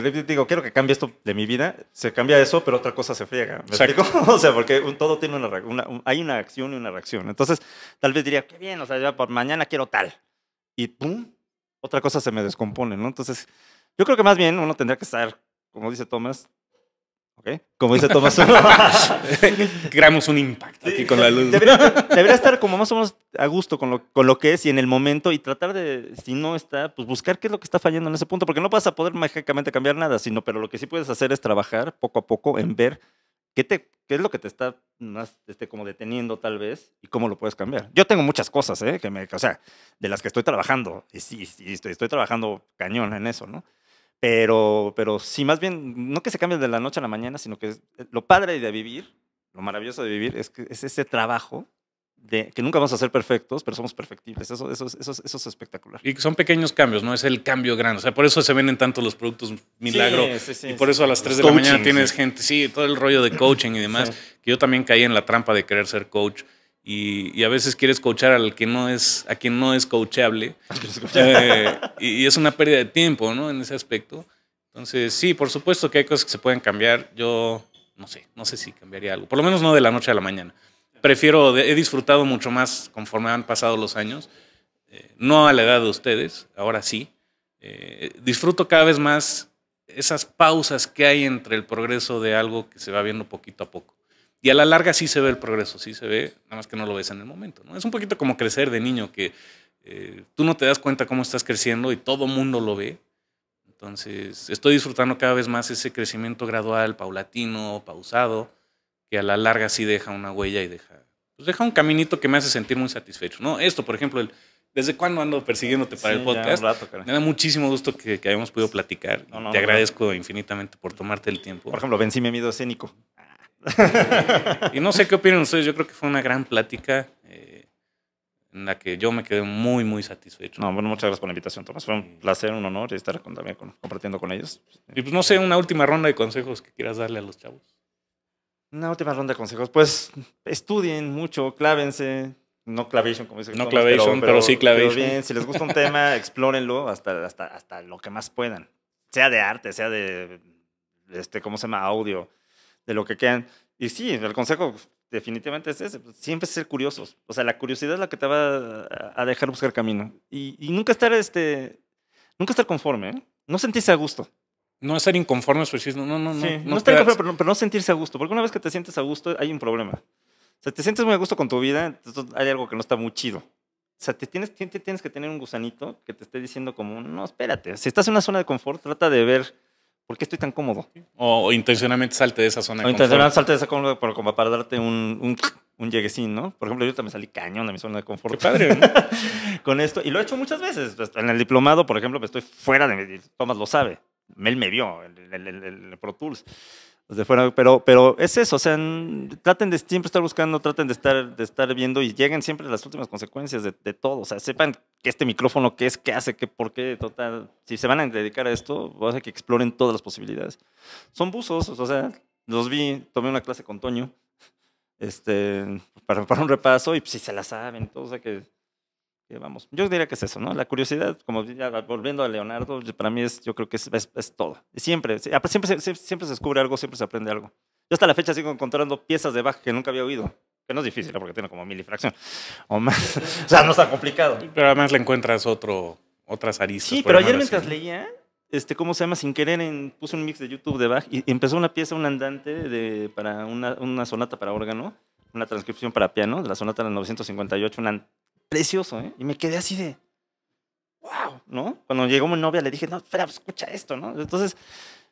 digo, quiero que cambie esto de mi vida, se cambia eso, pero otra cosa se friega. ¿Me O sea, porque todo tiene una, hay una acción y una reacción. Entonces, tal vez diría, qué bien, o sea, ya por mañana quiero tal. Y pum, otra cosa se me descompone, ¿no? Entonces, yo creo que más bien uno tendría que estar, como dice Tomás, ¿Ok? Como dice Tomás, creamos un impacto aquí con la luz. Debería, estar como más o menos a gusto con lo, con lo que es y en el momento y tratar de, si no está, pues buscar qué es lo que está fallando en ese punto, porque no vas a poder mágicamente cambiar nada, sino, pero lo que sí puedes hacer es trabajar poco a poco en ver qué, te, qué es lo que te está más este, como deteniendo tal vez y cómo lo puedes cambiar. Yo tengo muchas cosas, ¿eh? Que me, o sea, de las que estoy trabajando, y sí, sí estoy, estoy trabajando cañón en eso, ¿no? Pero, pero sí, más bien, no que se cambie de la noche a la mañana, sino que eh, lo padre de vivir, lo maravilloso de vivir, es, que es ese trabajo de, que nunca vamos a ser perfectos, pero somos perfectibles. Eso, eso, eso, es espectacular. Y son pequeños cambios, no es el cambio grande. O sea, por eso se venden tanto los productos milagro. y por eso a las 3 de la mañana tienes gente, sí, todo el rollo de coaching y demás. Que yo también caí en la trampa de querer ser coach y, a veces quieres coachar al que no es, a quien no es coachable. Eh, y, es una pérdida de tiempo, ¿no? En ese aspecto. Entonces, sí, por supuesto que hay cosas que se pueden cambiar. Yo no sé, no sé si cambiaría algo. Por lo menos no de la noche a la mañana. Prefiero, he disfrutado mucho más conforme han pasado los años. Eh, no a la edad de ustedes, ahora sí. Eh, disfruto cada vez más esas pausas que hay entre el progreso de algo que se va viendo poquito a poco. Y a la larga sí se ve el progreso, sí se ve, nada más que no lo ves en el momento. ¿no? Es un poquito como crecer de niño, que eh, tú no te das cuenta cómo estás creciendo y todo mundo lo ve. Entonces, estoy disfrutando cada vez más ese crecimiento gradual, paulatino, pausado, que a la larga sí deja una huella y deja, pues deja un caminito que me hace sentir muy satisfecho. ¿no? Esto, por ejemplo, el, ¿Desde cuándo ando persiguiéndote para el podcast? me da muchísimo gusto que, hayamos podido platicar. te agradezco infinitamente por tomarte el tiempo. Por ejemplo, vencí mi miedo escénico. y no sé qué opinan ustedes, yo creo que fue una gran plática eh, en la que yo me quedé muy, muy satisfecho. No, muchas gracias por la invitación, Tomás. Fue un placer, un honor estar compartiendo con ellos. Y pues no sé, una última ronda de consejos que quieras darle a los chavos. Una última ronda de consejos. Pues estudien mucho, clávense, no clavation, como dicen. No clavation, pero, sí clavation. si les gusta un tema, explórenlo hasta, hasta, hasta lo que más puedan. Sea de arte, sea de, este, ¿cómo se llama? Audio, de lo que quedan. Y sí, el consejo pues, definitivamente es ese, pues, siempre ser curiosos. O sea, la curiosidad es la que te va a dejar buscar camino. Y, nunca estar, este, nunca estar conforme, ¿eh? No sentirse a gusto. No estar inconforme, no, no, no. no, no estar pero, no sentirse a gusto, porque una vez que te sientes a gusto, hay un problema. O sea, te sientes muy a gusto con tu vida, hay algo que no está muy chido. O sea, tienes que tener un gusanito que te esté diciendo como, no, espérate, si estás en una zona de confort, trata de ver ¿Por qué estoy tan cómodo? O, intencionalmente salte de esa zona. O intencionalmente salte de esa zona como para darte un, un, lleguesín, ¿no? Por ejemplo, yo también salí cañón de mi zona de confort. Qué padre, Con esto. Y lo he hecho muchas veces. En el diplomado, por ejemplo, estoy fuera de mi... Tomás lo sabe. Mel me vio, el, el Pro Tools de fuera, pero, pero es eso, o sea, traten de siempre estar buscando, traten de estar, de estar viendo y lleguen siempre las últimas consecuencias de, de todo, o sea, sepan que este micrófono, qué es, qué hace, qué, por qué, total, si se van a dedicar a esto, va a ser que exploren todas las posibilidades. Son buzos, o sea, los vi, tomé una clase con Toño, este, para, para un repaso y pues, si se la saben, todo, o sea que eh, vamos, yo diría que es eso, ¿no? La curiosidad, como volviendo a Leonardo, para mí es, yo creo que es, todo. Siempre, siempre, siempre, se descubre algo, siempre se aprende algo. Yo hasta la fecha sigo encontrando piezas de Bach que nunca había oído. Que no es difícil, porque tiene como mil O más. O sea, no está complicado. Pero además le encuentras otro, otras aristas. Sí, pero ayer mientras leía, este, ¿cómo se llama? Sin querer puse un mix de YouTube de Bach y, empezó una pieza, un andante de, para una, una sonata para órgano, una transcripción para piano de la sonata del 958, una precioso, ¿eh? Y me quedé así de, wow, ¿no? Cuando llegó mi novia le dije, no, espera, pues, escucha esto, ¿no? Entonces,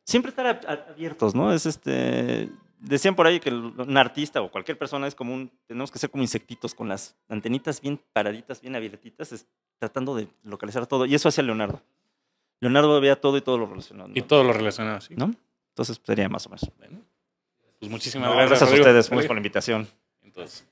siempre estar abiertos, ¿no? Es este, decían por ahí que un artista o cualquier persona es como un, tenemos que ser como insectitos con las antenitas bien paraditas, bien abiertitas, tratando de localizar todo. Y eso hacía Leonardo. Leonardo veía todo y todo lo relacionado. Y todo lo relacionado, sí. ¿No? Entonces sería más o menos. pues muchísimas gracias. a ustedes por la invitación. Entonces.